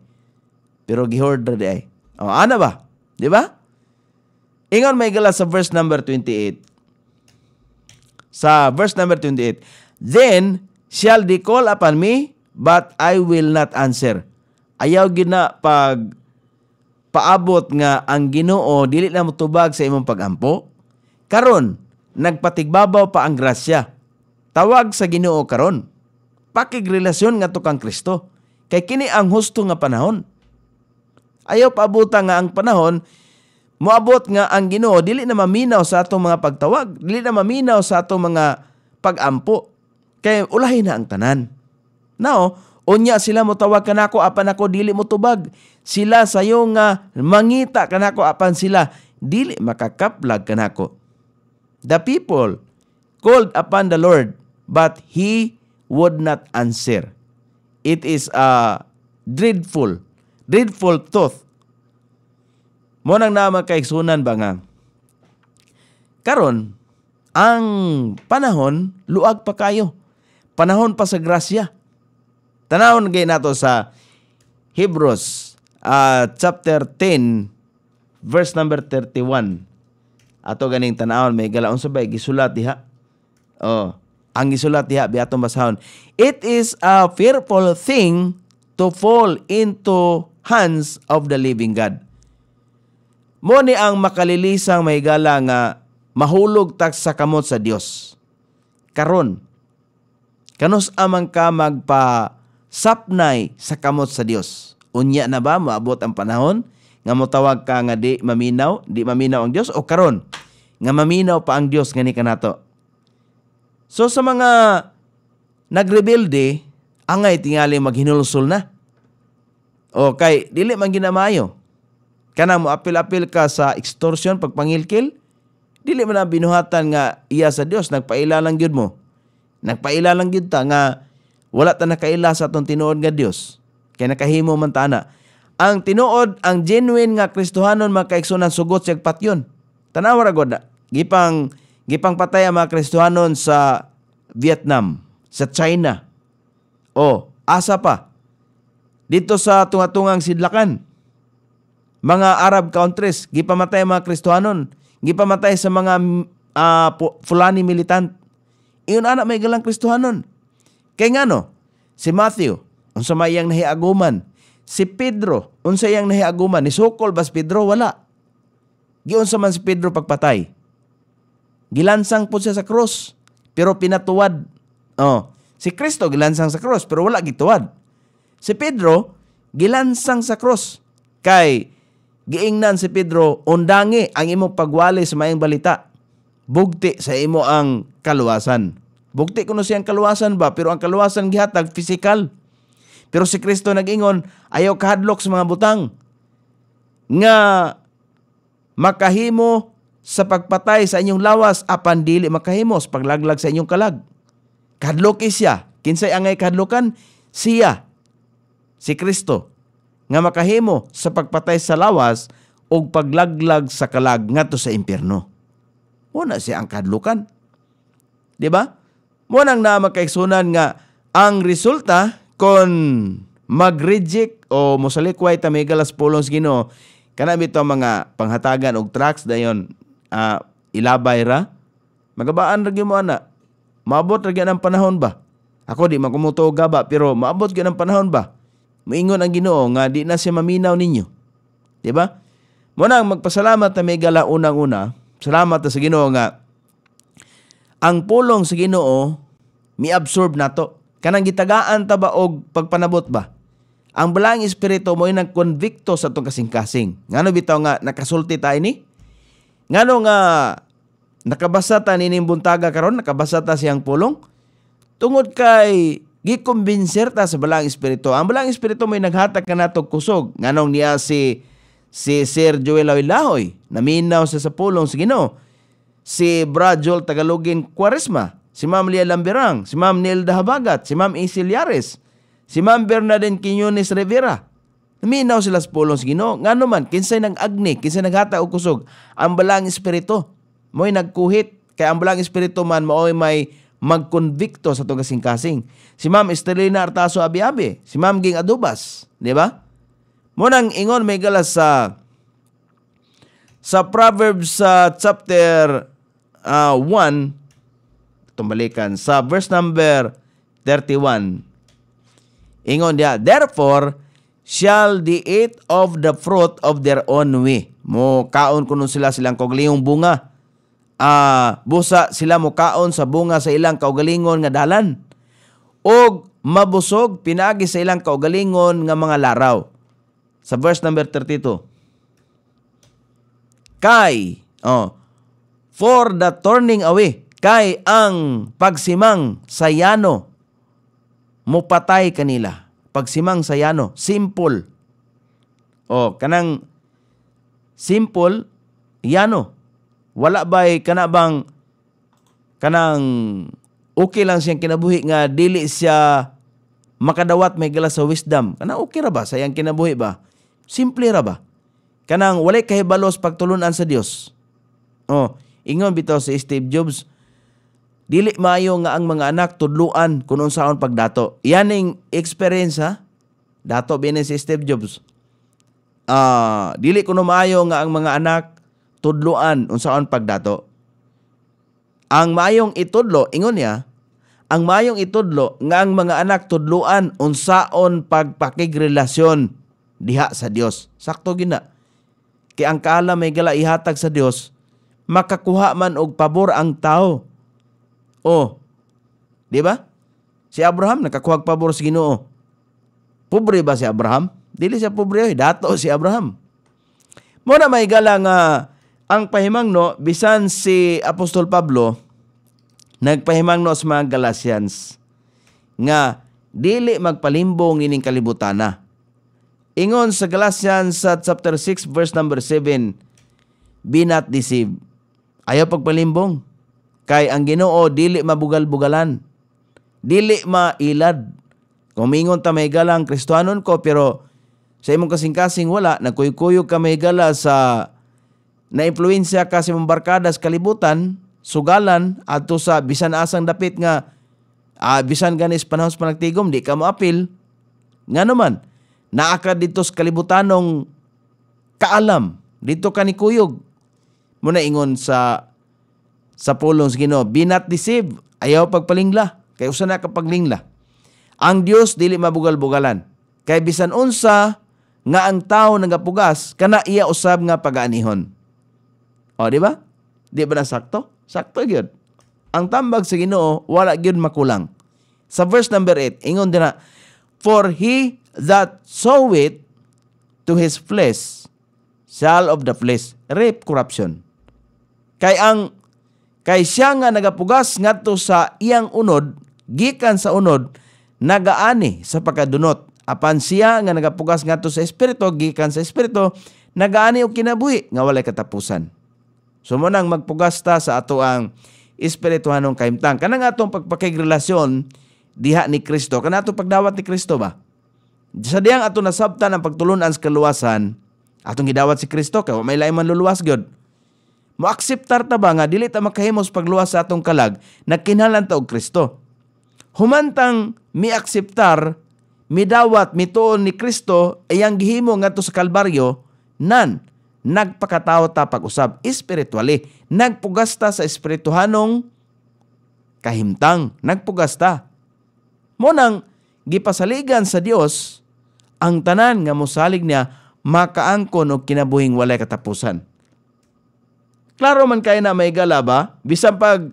Pero gihorder di ay. O, oh, ana ba? Di ba? Ingon may gala sa verse number 28. Sa verse number 28. Then shall they call upon me, but I will not answer. Ayaw gina pag paabot nga ang Ginoo dili na mutubag sa imong pagampo. Karon, nagpatigbabaw pa ang grasya. Tawag sa Ginoo karon pakigrelasyon nga to kang Kristo. Kay kini ang husto nga panahon. Ayaw paabuta nga ang panahon, moabot nga ang Ginoo dili na maminaw sa atong mga pagtawag, dili na maminaw sa atong mga pagampo. Kay ulahin na ang tanan. Now, unya sila mo tawag kanako apan ako dili mo tubag. Sila sayo nga mangita kanako apan sila dili makakaplag kanako. The people called upon the Lord, but he would not answer. It is a dreadful, dreadful thought. Mo nang naman kay sunan ba nga? Karon, ang panahon luag pa kayo. Panahon pa sa grasya. Tanawon gay nato sa Hebrews uh, chapter 10 verse number 31. Ato ganing tanawon may galaon sabay gisulat diha. Oh ang isulat diha biatong basahon. It is a fearful thing to fall into hands of the living God. Mo ni ang makalilisang mahigala nga mahulog tak sa kamot sa Dios. Karon kanos amang ka magpa sapnay sa kamot sa Dios. Unya na ba maabot ang panahon nga motawag ka nga di maminaw, di maminaw ang Dios o karon nga maminaw pa ang Dios ngani kanato. So sa mga nagrebelde, angay tingali maghinulsol na. O kay dili man ginamayo. Kana mo apil-apil ka sa extortion pagpangilkil, dili man binuhatan nga iya sa Dios nagpailalang gyud mo. Nagpailalang gyud ta nga wala ta nakaila sa atong tinuod nga Dios. Kay nakahimo man ta na. Ang tinuod ang genuine nga Kristohanon makaigsunan sugot sa patyon. Tanaw ra gud gipang gipangpatay ang mga Kristohanon sa Vietnam, sa China. O, asa pa. Dito sa tungatungang sidlakan, mga Arab countries, gipamatay ang mga Kristohanon, gipamatay sa mga uh, Fulani militant. Iyon anak may galang Kristohanon. Kay ngano, si Matthew, unsa may iyang nahiaguman, si Pedro, unsa iyang nahiaguman, ni Sokol bas Pedro wala. Giunsa man si Pedro pagpatay Gilansang po siya sa cross pero pinatuwad. Oh, si Kristo gilansang sa cross pero wala gituwad. Si Pedro gilansang sa cross kay giingnan si Pedro undangi ang imong pagwali sa mayang balita. Bugti sa imo ang kaluwasan. Bugti kuno siyang kaluwasan ba, pero ang kaluwasan gihatag physical. Pero si Kristo nagingon, ayaw kahadlok sa mga butang nga makahimo sa pagpatay sa inyong lawas apan dili makahimos paglaglag sa inyong kalag. Kadloki siya. Kinsay angay kadlokan? Siya. Si Kristo nga makahimo sa pagpatay sa lawas o paglaglag sa kalag ngadto sa impierno. Mo na siya ang kadlukan. Di ba? Mo nang na makaigsunan nga ang resulta kon mag-reject o mosalikway tamigalas pulong Ginoo kana bitaw mga panghatagan og tracks dayon uh, ilabay ra magabaan ra mo ana maabot ra ang panahon ba ako di man kumuto gaba pero maabot gyud ang panahon ba moingon ang Ginoo nga di na siya maminaw ninyo di ba mo nang magpasalamat na may gala unang-una salamat sa Ginoo nga ang pulong sa Ginoo miabsorb nato kanang gitagaan ta ba og pagpanabot ba ang balang espiritu mo nang konbikto sa tong kasing-kasing ngano bitaw nga nakasulti ta ini Ngano nga nakabasa ta nining buntaga karon, nakabasa ta siyang pulong tungod kay gikumbinser ta sa balang espiritu. Ang balang espiritu may naghatag kanato kusog nganong niya si si Sir Joel Lahoy, naminaw sa sa pulong si Ginoo. Si Brajol Tagalogin Kwaresma, si Ma'am Lia Lambirang, si Ma'am Nilda Habagat, si Ma'am Isil Yares, si Ma'am Bernadine Quiñones Rivera, Naminaw sila sa pulong sa Ginoo. Nga naman, kinsay nang agni, kinsay naghata og kusog, ang balang espiritu mo'y nagkuhit. Kaya ang balang espiritu man mao'y may magkonvikto sa itong kasing-kasing. Si Ma'am Estelina Artaso abi si Ma'am Ging Adubas, di ba? Munang ingon may galas sa sa Proverbs sa uh, chapter uh, 1 tumbalikan sa verse number 31. Ingon dia, Therefore, shall the eat of the fruit of their own way. Mo kaon kuno sila silang koglingong bunga. Ah, uh, busa sila mo kaon sa bunga sa ilang kaugalingon nga dalan. Og mabusog pinagi sa ilang kaugalingon nga mga laraw. Sa verse number 32. Kay, oh, for the turning away, kay ang pagsimang sayano, mupatay kanila pagsimang sayano, simple. O, kanang simple, yano. Wala ba'y kana kanang okay lang siyang kinabuhi nga dili siya makadawat may gala sa wisdom. Kanang okay ra ba sayang kinabuhi ba? Simple ra ba? Kanang walay kahibalos pagtulunan sa Dios. Oh, ingon bitaw si Steve Jobs, dili mayo nga ang mga anak tudluan kung unsaon pagdato. Yan ang experience ha. Dato binin si Steve Jobs. Uh, dili kuno mayo nga ang mga anak tudluan unsaon pagdato. Ang mayong itudlo, ingon niya, ang mayong itudlo nga ang mga anak tudluan unsaon pagpakigrelasyon diha sa Dios. Sakto gina. Kay ang kaalam may gala ihatag sa Dios, makakuha man og pabor ang tao Oh. Di ba? Si Abraham nakakuhag pabor sa Ginoo. Pobre ba si Abraham? Dili siya pobre, dato si Abraham. Mo na may gala nga ang pahimangno bisan si Apostol Pablo nagpahimang no sa mga Galatians nga dili magpalimbong kalibutan na. Ingon sa Galatians sa chapter 6 verse number 7, Be not deceived. Ayaw pagpalimbong. Kay ang Ginoo dili mabugal-bugalan. Dili mailad. Kumingon ta may galang kristuanon ko pero sa imong kasing-kasing wala nagkuykuyo ka may gala sa naimpluwensya ka sa imong barkada sa kalibutan, sugalan adto sa bisan asang dapit nga uh, bisan ganis panahon sa panagtigom di ka moapil. Nga naman, naaka dito sa kalibutanong kaalam. Dito ka ni Kuyog. Muna ingon sa sa pulong sa Ginoo. Be not deceived. Ayaw pagpalingla. Kay usa na kapaglingla. Ang Dios dili mabugal-bugalan. Kay bisan unsa nga ang tao nagapugas kana iya usab nga pagaanihon. O di ba? Di ba na sakto? Sakto gyud. Ang tambag sa Ginoo wala gyud makulang. Sa verse number 8 ingon dinha For he that soweth to his flesh shall of the flesh reap corruption. Kay ang Kay siya nga nagapugas ngadto sa iyang unod, gikan sa unod, nagaani sa pagkadunot. Apan siya nga nagapugas ngadto sa espirito, gikan sa espirito, nagaani og kinabuhi nga walay katapusan. So mo magpugas ta sa ato ang espirituhanong kaimtang. Kanang atong pagpakigrelasyon diha ni Kristo, kana atong pagdawat ni Kristo ba? Sa diyang ato nasabtan ang pagtulunan sa kaluwasan, atong gidawat si Kristo kay may laing man luluwas gyud moakseptar ta ba nga dili ta makahimos pagluwas sa atong kalag nagkinhalan ta og Kristo humantang miakseptar midawat mituon ni Kristo ayang gihimo ngadto sa Kalbaryo nan nagpakatao ta pag-usab spiritually nagpugasta sa espirituhanong kahimtang nagpugasta mo nang gipasaligan sa Dios ang tanan nga mosalig niya makaangkon og kinabuhing walay katapusan Klaro man kay na may galaba, bisan pag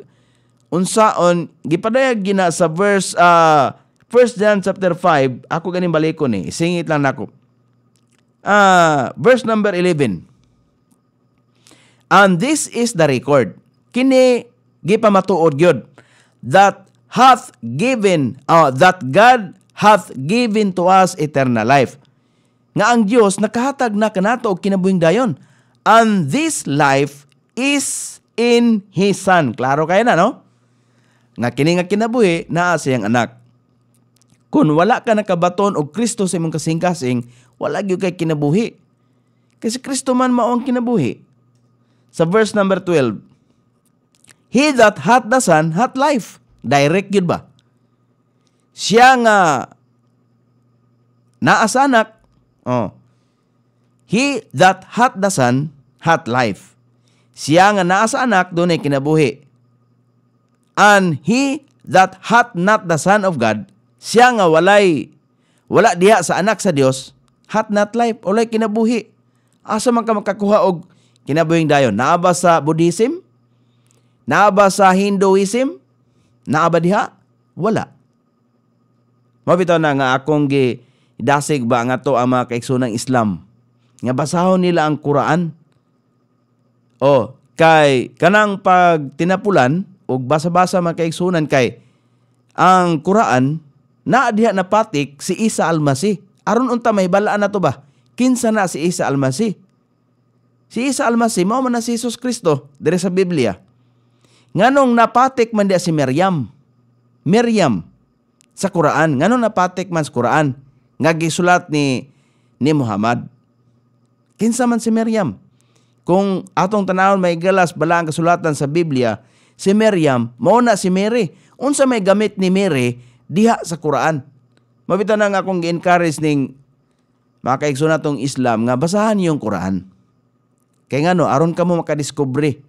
unsaon, gipadayag gina sa verse uh, ah, 1 John chapter 5, ako ganin balikon eh, singit lang nako. Uh, verse number 11. And this is the record. Kini gipamatuod gyud that hath given uh, that God hath given to us eternal life. Nga ang Dios nakahatag na kanato og kinabuhing dayon. And this life is in His Son. Klaro kayo na, no? Nga kini nga kinabuhi, naa siyang anak. Kung wala ka nakabaton og Kristo sa imong kasing-kasing, wala gyud kay kinabuhi. Kasi Kristo man mao ang kinabuhi. Sa verse number 12, He that hath the Son hath life. Direct yun ba? Siya nga naas anak. Oh. He that hath the Son hath life. Siya nga nasa anak doon ay kinabuhi. And he that hath not the Son of God, siya nga walay, wala diha sa anak sa Dios, hath not life, walay kinabuhi. Asa man ka makakuha og kinabuhing dayon? Naaba sa Buddhism? Naaba sa Hinduism? Naaba diha? Wala. Mabitaw na nga akong gi dasig ba nga to ang mga kaiksunang Islam. Nga basahon nila ang Quran Oh, kay kanang pag tinapulan og basa-basa man kay sunan kay ang Quran na diha napatik si Isa Almasi. Aron unta may balaan na to ba? Kinsa na si Isa Almasi? Si Isa Almasi mao man na si Jesus Kristo dere sa Biblia. Nganong napatik man diya si Maryam. Maryam sa Quran, nganong napatik man sa Quran nga gisulat ni ni Muhammad. Kinsa man si Maryam? Kung atong tanawon may galas bala ang kasulatan sa Biblia, si Miriam, mao na si Mary. Unsa may gamit ni Mary diha sa Quran. Mabita na nga akong gi-encourage ning mga kaigsoon natong Islam nga basahan yung Quran. Kay ngano aron kamo makadiskubre.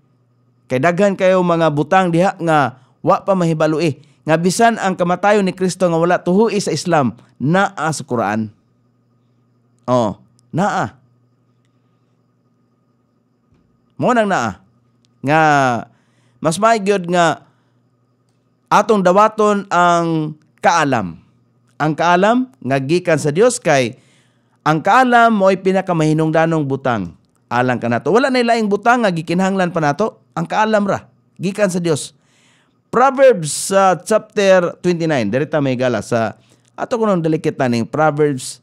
Kay daghan kayo mga butang diha nga wa pa mahibalo eh. Nga bisan ang kamatayon ni Kristo nga wala tuhui sa Islam naa sa Quran. Oh, naa. Mo nang naa nga mas maigyod nga atong dawaton ang kaalam. Ang kaalam nga gikan sa Dios kay ang kaalam mo'y pinakamahinungdanong butang. Alang kanato Wala na laing butang nga gikinhanglan pa nato. Ang kaalam ra. Gikan sa Dios. Proverbs uh, chapter 29. Dari may gala sa ato kuno delikit ning Proverbs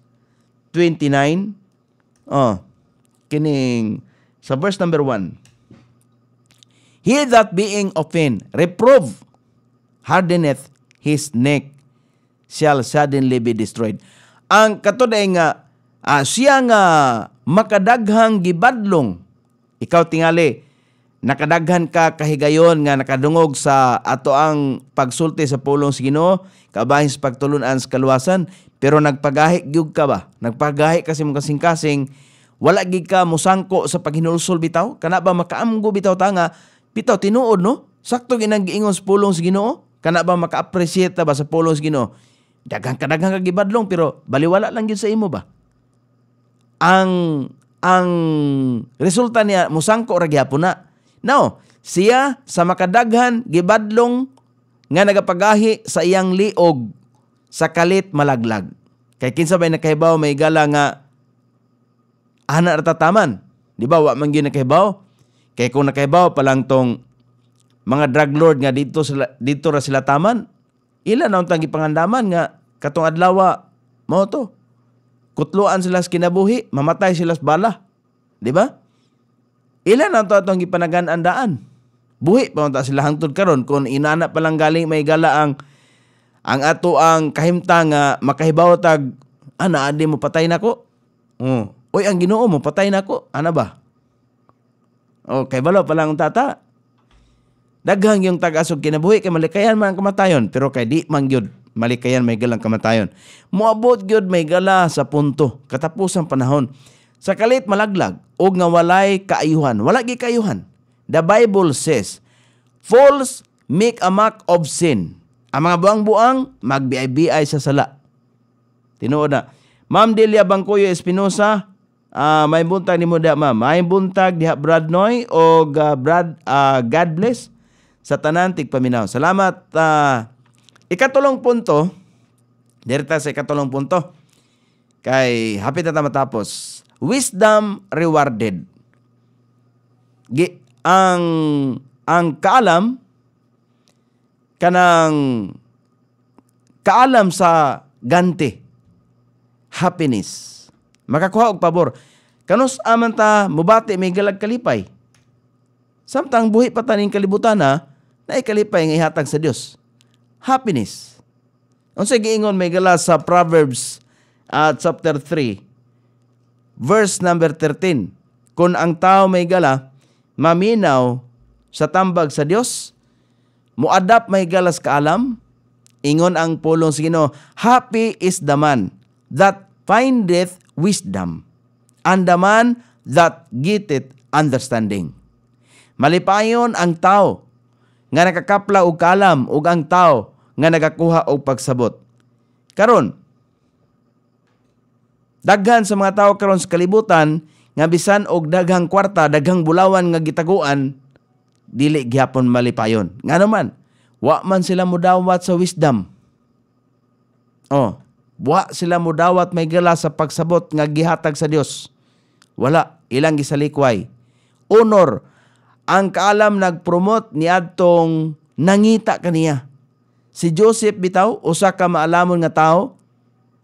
29. Oh. Kining sa verse number 1. He that being offend, reprove, hardeneth his neck, shall suddenly be destroyed. Ang katuday nga, uh, siya nga makadaghang gibadlong. Ikaw tingali, nakadaghan ka kahigayon nga nakadungog sa ato ang pagsulti sa pulong sa Ginoo kabahin sa pagtulunan sa kaluwasan pero nagpagahi gyug ka ba nagpagahi kasi mong kasing-kasing wala gid ka mosangko sa paghinulsol bitaw kana ba makaamgo bitaw tanga bitaw tinuod no sakto ginang giingon sa pulong sa Ginoo kana ba maka-appreciate ta ba sa pulong sa Ginoo daghang kadaghang kagibadlong pero baliwala lang gid sa imo ba ang ang resulta niya musangko ra gyapon na now siya sa makadaghan gibadlong nga nagapagahi sa iyang liog sa kalit malaglag kay kinsa bay nakahibaw may gala nga ana ratataman. Di ba, wa man gyud nakahibaw? Kay kung nakahibaw pa tong mga drug lord nga dito sila, dito ra sila taman, ila na untang gipangandaman nga katong adlawa mao to. Kutluan sila sa kinabuhi, mamatay sila sa bala. Di ba? Ila na to atong gipanagan Buhi pa ta sila hangtod karon kung inana pa lang galing may gala ang ang ato ang kahimta nga makahibaw tag ana adi mo patay nako. Oh. Uh. Oy, ang ginoo mo, patay na ako. Ana ba? O, oh, kay balo pa lang tata. Daghang yung tagasog kinabuhi kay malikayan man ang kamatayon, pero kay di man gyud malikayan may galang kamatayon. Moabot gyud may gala sa punto katapos panahon. Sa kalit malaglag og nga walay kaayuhan, wala kaayuhan. The Bible says, "Fools make a mark of sin." Ang mga buang-buang magbiay-biay sa sala. Tinuod na, Ma'am Delia Bangkoyo Espinosa, Uh, may buntag ni Muda, ma'am. May buntag diha Bradnoy o uh, Brad, uh, God bless sa tanan paminaw. Salamat. Uh, ikatulong punto, dirta sa ikatulong punto, kay happy na matapos. Wisdom rewarded. Gi, ang ang kaalam kanang kaalam sa ganti happiness makakuha og pabor. Kanos aman ta mubati may galag kalipay. Samtang buhi pa taning kalibutan na ikalipay nga ihatag sa Dios. Happiness. Unsay giingon may gala sa Proverbs uh, chapter 3 verse number 13. Kung ang tao may gala maminaw sa tambag sa Dios, muadap may galas kaalam, ingon ang pulong sa Ginoo, happy is the man that findeth wisdom, and the man that getteth understanding. Malipayon ang tao nga nakakapla og kalam ug ang tao nga nagakuha og pagsabot. Karon, daghan sa mga tao karon sa kalibutan nga bisan og daghang kwarta, daghang bulawan nga gitaguan, dili gihapon malipayon. Nga naman, wa man sila mudawat sa wisdom. Oh. Wa sila mudawat may gala sa pagsabot nga gihatag sa Dios. Wala, ilang gisalikway. Honor ang kaalam nagpromote ni adtong nangita kaniya. Si Joseph bitaw usa ka maalamon nga tao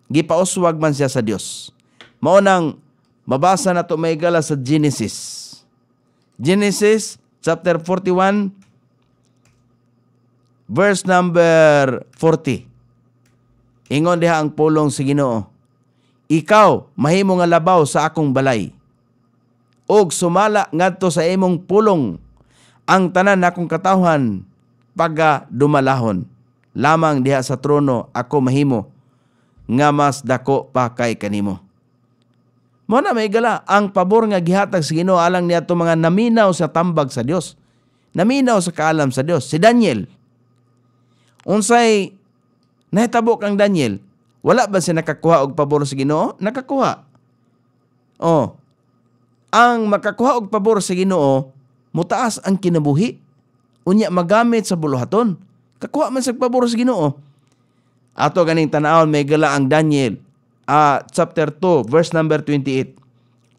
gipauswag man siya sa Dios. Mao nang mabasa nato may gala sa Genesis. Genesis chapter 41 verse number 40. Ingon diha ang pulong si Ginoo. Ikaw mahimo nga labaw sa akong balay. Og sumala ngadto sa imong pulong ang tanan akong katawhan pagka dumalahon. Lamang diha sa trono ako mahimo nga mas dako pa kay kanimo. Mo na may gala ang pabor nga gihatag sa Ginoo alang niya mga naminaw sa tambag sa Dios. Naminaw sa kaalam sa Dios si Daniel. Unsay Nahitabo kang Daniel. Wala ba siya nakakuha og pabor sa Ginoo? Nakakuha. Oh. Ang makakuha og pabor sa Ginoo, mutaas ang kinabuhi. Unya magamit sa buluhaton. Kakuha man sa pabor sa Ginoo. Ato ganing tanawon may gala ang Daniel uh, chapter 2 verse number 28.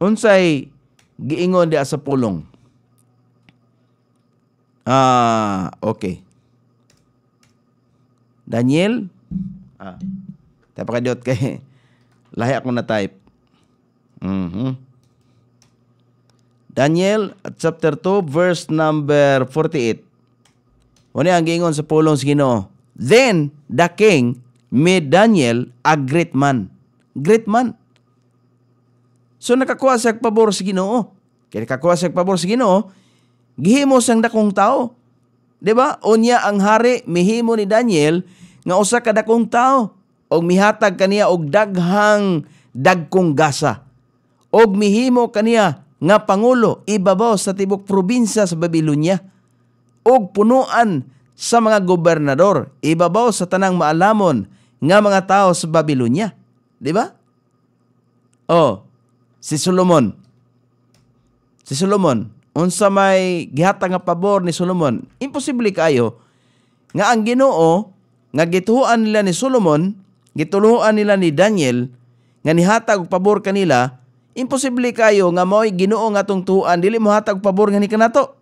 Unsay giingon di sa pulong? Ah, okay. Daniel Ah. Tapos Tapakadiyot kay <laughs> lahi ako na type. Mm-hmm. Daniel chapter 2 verse number 48. Wani ang gingon sa pulong sa Ginoo. Then the king made Daniel a great man. Great man. So nakakuha sa pabor sa Ginoo. Kaya nakakuha sa pabor sa Ginoo, gihimo sang dakong tao. 'Di ba? Unya ang hari mihimo ni Daniel nga usa kada dakong tao og mihatag kaniya og daghang dagkong gasa og mihimo kaniya nga pangulo ibabaw sa tibok probinsya sa Babilonya og punuan sa mga gobernador ibabaw sa tanang maalamon nga mga tao sa Babilonya di ba oh si Solomon si Solomon unsa may gihatag nga pabor ni Solomon imposible kayo nga ang Ginoo nga gituan nila ni Solomon, gituluan nila ni Daniel, nga nihatag pabor kanila, imposible kayo nga mo'y ginoo nga tungtuan, dili mo hatag pabor nga ni kanato.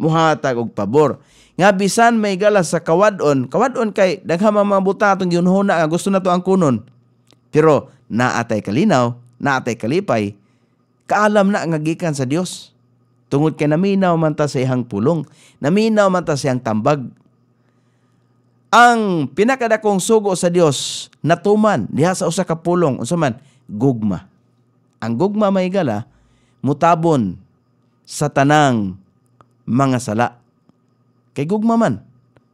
Muhatag og pabor. Nga bisan may galas sa kawadon, kawadon kay daghang mga buta atong ginhuna nga gusto na to ang kunon. Pero naatay kalinaw, naatay kalipay, kaalam na nga gikan sa Dios. Tungod kay naminaw man ta sa ihang pulong, naminaw man ta sa ihang tambag, ang pinakadakong sugo sa Dios natuman diha sa usa ka pulong unsa man gugma. Ang gugma may gala mutabon sa tanang mga sala. Kay gugma man.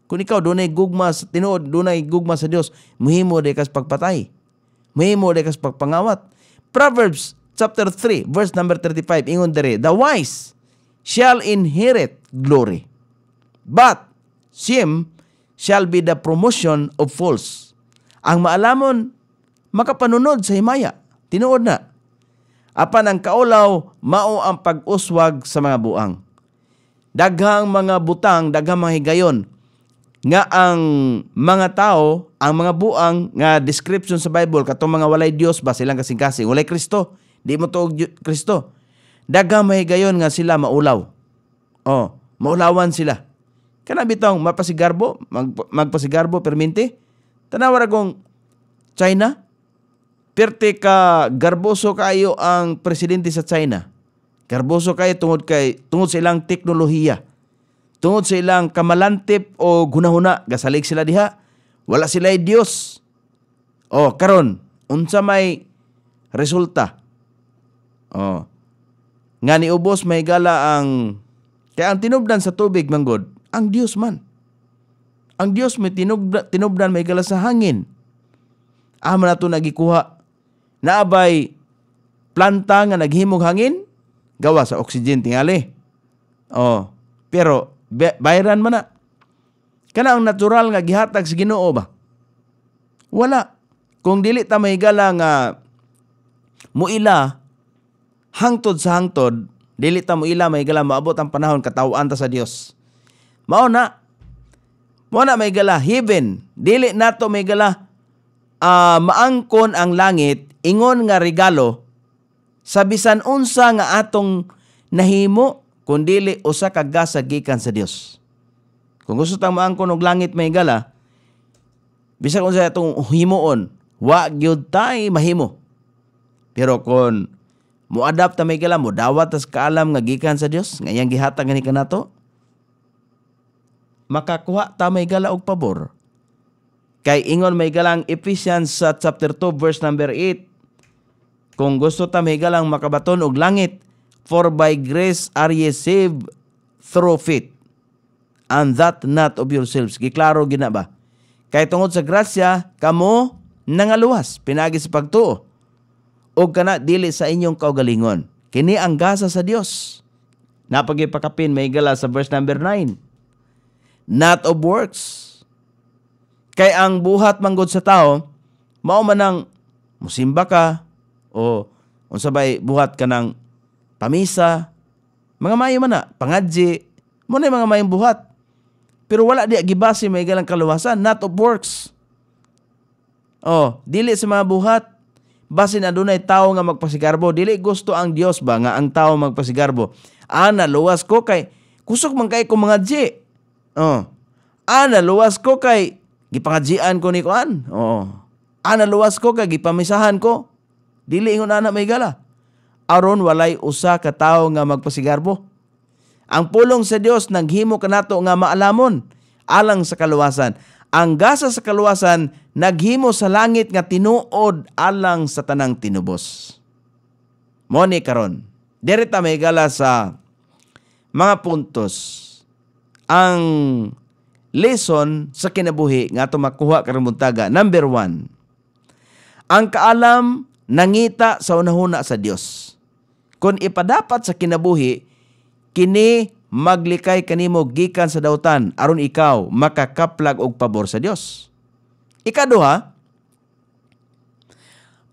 Kung ikaw dunay gugma sa tinuod, dunay gugma sa Dios, muhimo di kas pagpatay. Muhimo di kas pagpangawat. Proverbs chapter 3 verse number 35 ingon dere, the wise shall inherit glory. But Shem shall be the promotion of false. Ang maalamon, makapanunod sa himaya. Tinuod na. Apan ang kaulaw, mao ang pag-uswag sa mga buang. Daghang mga butang, daghang mga higayon, nga ang mga tao, ang mga buang nga description sa Bible katong mga walay Dios ba silang kasing-kasing, walay Kristo, di mo tuog Kristo. Daghang mahigayon nga sila maulaw. Oh, maulawan sila. Kana bitong mapasigarbo, mag, magpasigarbo perminti. Tanawar akong China. Perte ka garboso kayo ang presidente sa China. Garboso kayo tungod kay tungod sa ilang teknolohiya. Tungod sa ilang kamalantip o gunahuna gasalig sila diha. Wala sila Dios. Oh, karon unsa may resulta? Oh. Nga ni Ubos may gala ang kaya ang tinubdan sa tubig manggod ang Dios man. Ang Dios may tinubdan, tinubdan may galas sa hangin. Ama na ito nagikuha. Naabay planta nga naghimog hangin, gawa sa oxygen tingali. Oh, pero bayran man na. Kana ang natural nga gihatag sa Ginoo ba? Wala. Kung dili ta may gala nga muila hangtod sa hangtod, dili ta muila may gala maabot ang panahon katawaan ta sa Dios mao na mao na may gala heaven dili nato may gala uh, maangkon ang langit ingon nga regalo sa bisan unsa nga atong nahimo kun dili usa ka gasa gikan sa Dios kung gusto tang maangkon og langit may gala bisan unsa atong himuon wa gyud tay mahimo pero kon mo adapt ta may gala mo dawat tas kaalam nga gikan sa Dios nga iyang gihatag ni kanato makakuha ta may gala og pabor. Kay ingon may galang Ephesians sa chapter 2 verse number 8. Kung gusto ta may galang makabaton og langit, for by grace are ye saved through faith. And that not of yourselves. Giklaro gina ba? Kay tungod sa grasya, kamo nangaluwas, pinagi sa pagtuo. O kana dili sa inyong kaugalingon. Kini ang gasa sa Dios. Napagipakapin may gala sa verse number 9 not of works. Kay ang buhat manggod sa tao, mao man ang musimba ka o unsa bay buhat ka ng pamisa, mga mayo man na, pangadji, mo na mga mayong buhat. Pero wala di gibase may galang kaluwasan, not of works. Oh, dili sa mga buhat basin dunay tao nga magpasigarbo dili gusto ang Dios ba nga ang tao magpasigarbo ana luwas ko kay kusog man kay ko mga G. Oh. Ana luwas ko kay gipangajian ko ni kuan. Oo. Oh. Ana luwas ko kay gipamisahan ko. Dili ingon ana may gala. Aron walay usa ka tawo nga magpasigarbo. Ang pulong sa Dios naghimo kanato nga maalamon alang sa kaluwasan. Ang gasa sa kaluwasan naghimo sa langit nga tinuod alang sa tanang tinubos. Mo ni karon. Dire ta may gala sa mga puntos ang lesson sa kinabuhi nga ato makuha karong Number one, ang kaalam nangita sa unahuna sa Dios. Kung ipadapat sa kinabuhi, kini maglikay kanimo gikan sa dautan aron ikaw makakaplag og pabor sa Dios. Ikaduha,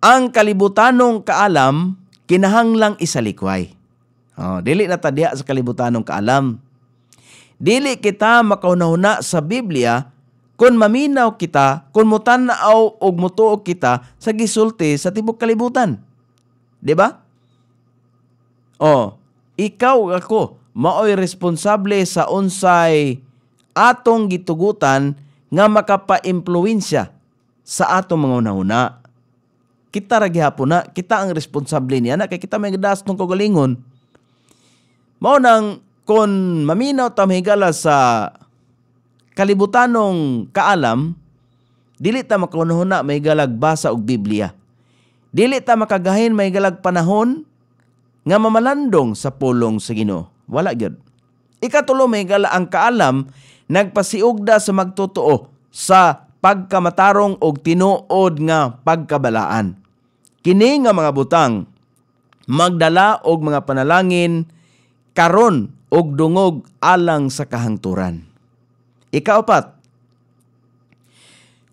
ang kalibutanong kaalam kinahanglang isalikway. Oh, dili na tadya sa kalibutanong kaalam Dili kita makaunahuna sa Biblia kung maminaw kita, kung mutanaw og mutuo kita sa gisulti sa tibok kalibutan. 'Di ba? Oh, ikaw ako maoy responsable sa unsay atong gitugutan nga makapa makapaimpluwensya sa atong mga una Kita ra gihapon na, kita ang responsable niya na kay kita may gadas tong kagalingon. Mao nang kon maminaw ta mahigala sa kalibutanong kaalam dili ta makunhuna mahigalag basa og Biblia dili ta makagahin mahigalag panahon nga mamalandong sa pulong sa Ginoo wala gyud ikatulo mahigala ang kaalam nagpasiugda sa magtotoo sa pagkamatarong og tinuod nga pagkabalaan kini nga mga butang magdala og mga panalangin karon og dungog alang sa kahangturan. Ikaapat,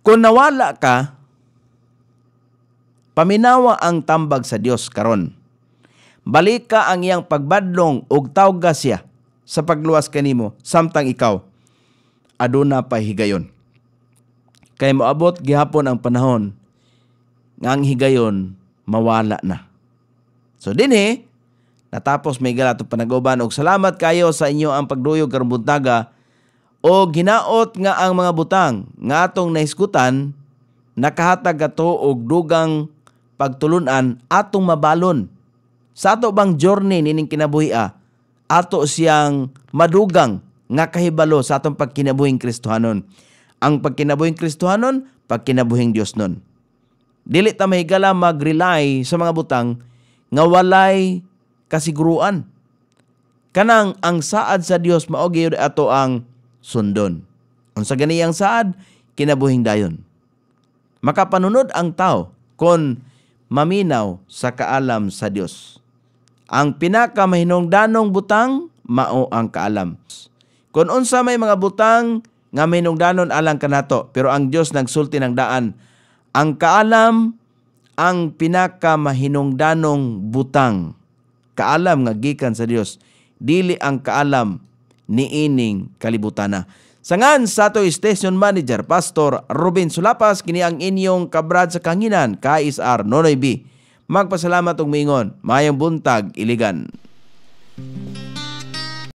kung nawala ka, paminawa ang tambag sa Dios karon. Balika ang iyang pagbadlong og tawga siya sa pagluwas kanimo samtang ikaw aduna pa higayon. Kay moabot gihapon ang panahon nga ang higayon mawala na. So dinhi Natapos may galato panagoban og salamat kayo sa inyo ang pagduyog karong buntaga o ginaot nga ang mga butang nga atong naiskutan nakahatag ato og dugang pagtulunan atong mabalon. Sa ato bang journey nining a ato siyang madugang nga kahibalo sa atong pagkinabuhing Kristohanon. Ang pagkinabuhing Kristohanon, pagkinabuhing Dios nun. Dili ta mahigala mag-rely sa mga butang nga walay kasiguruan. Kanang ang saad sa Dios mao gyud ato ang sundon. Unsa gani ang saad kinabuhing dayon. Makapanunod ang tao kon maminaw sa kaalam sa Dios. Ang pinakamahinungdanong butang mao ang kaalam. Kon unsa may mga butang nga mahinungdanon alang kanato pero ang Dios nagsulti ng daan ang kaalam ang pinakamahinungdanong butang kaalam nga gikan sa Dios dili ang kaalam ni niining kalibutana. Sangan sa ato station manager Pastor Ruben Sulapas kini ang inyong kabrad sa kanginan KSR Nonoy B. Magpasalamat ug mingon. Mayang buntag iligan.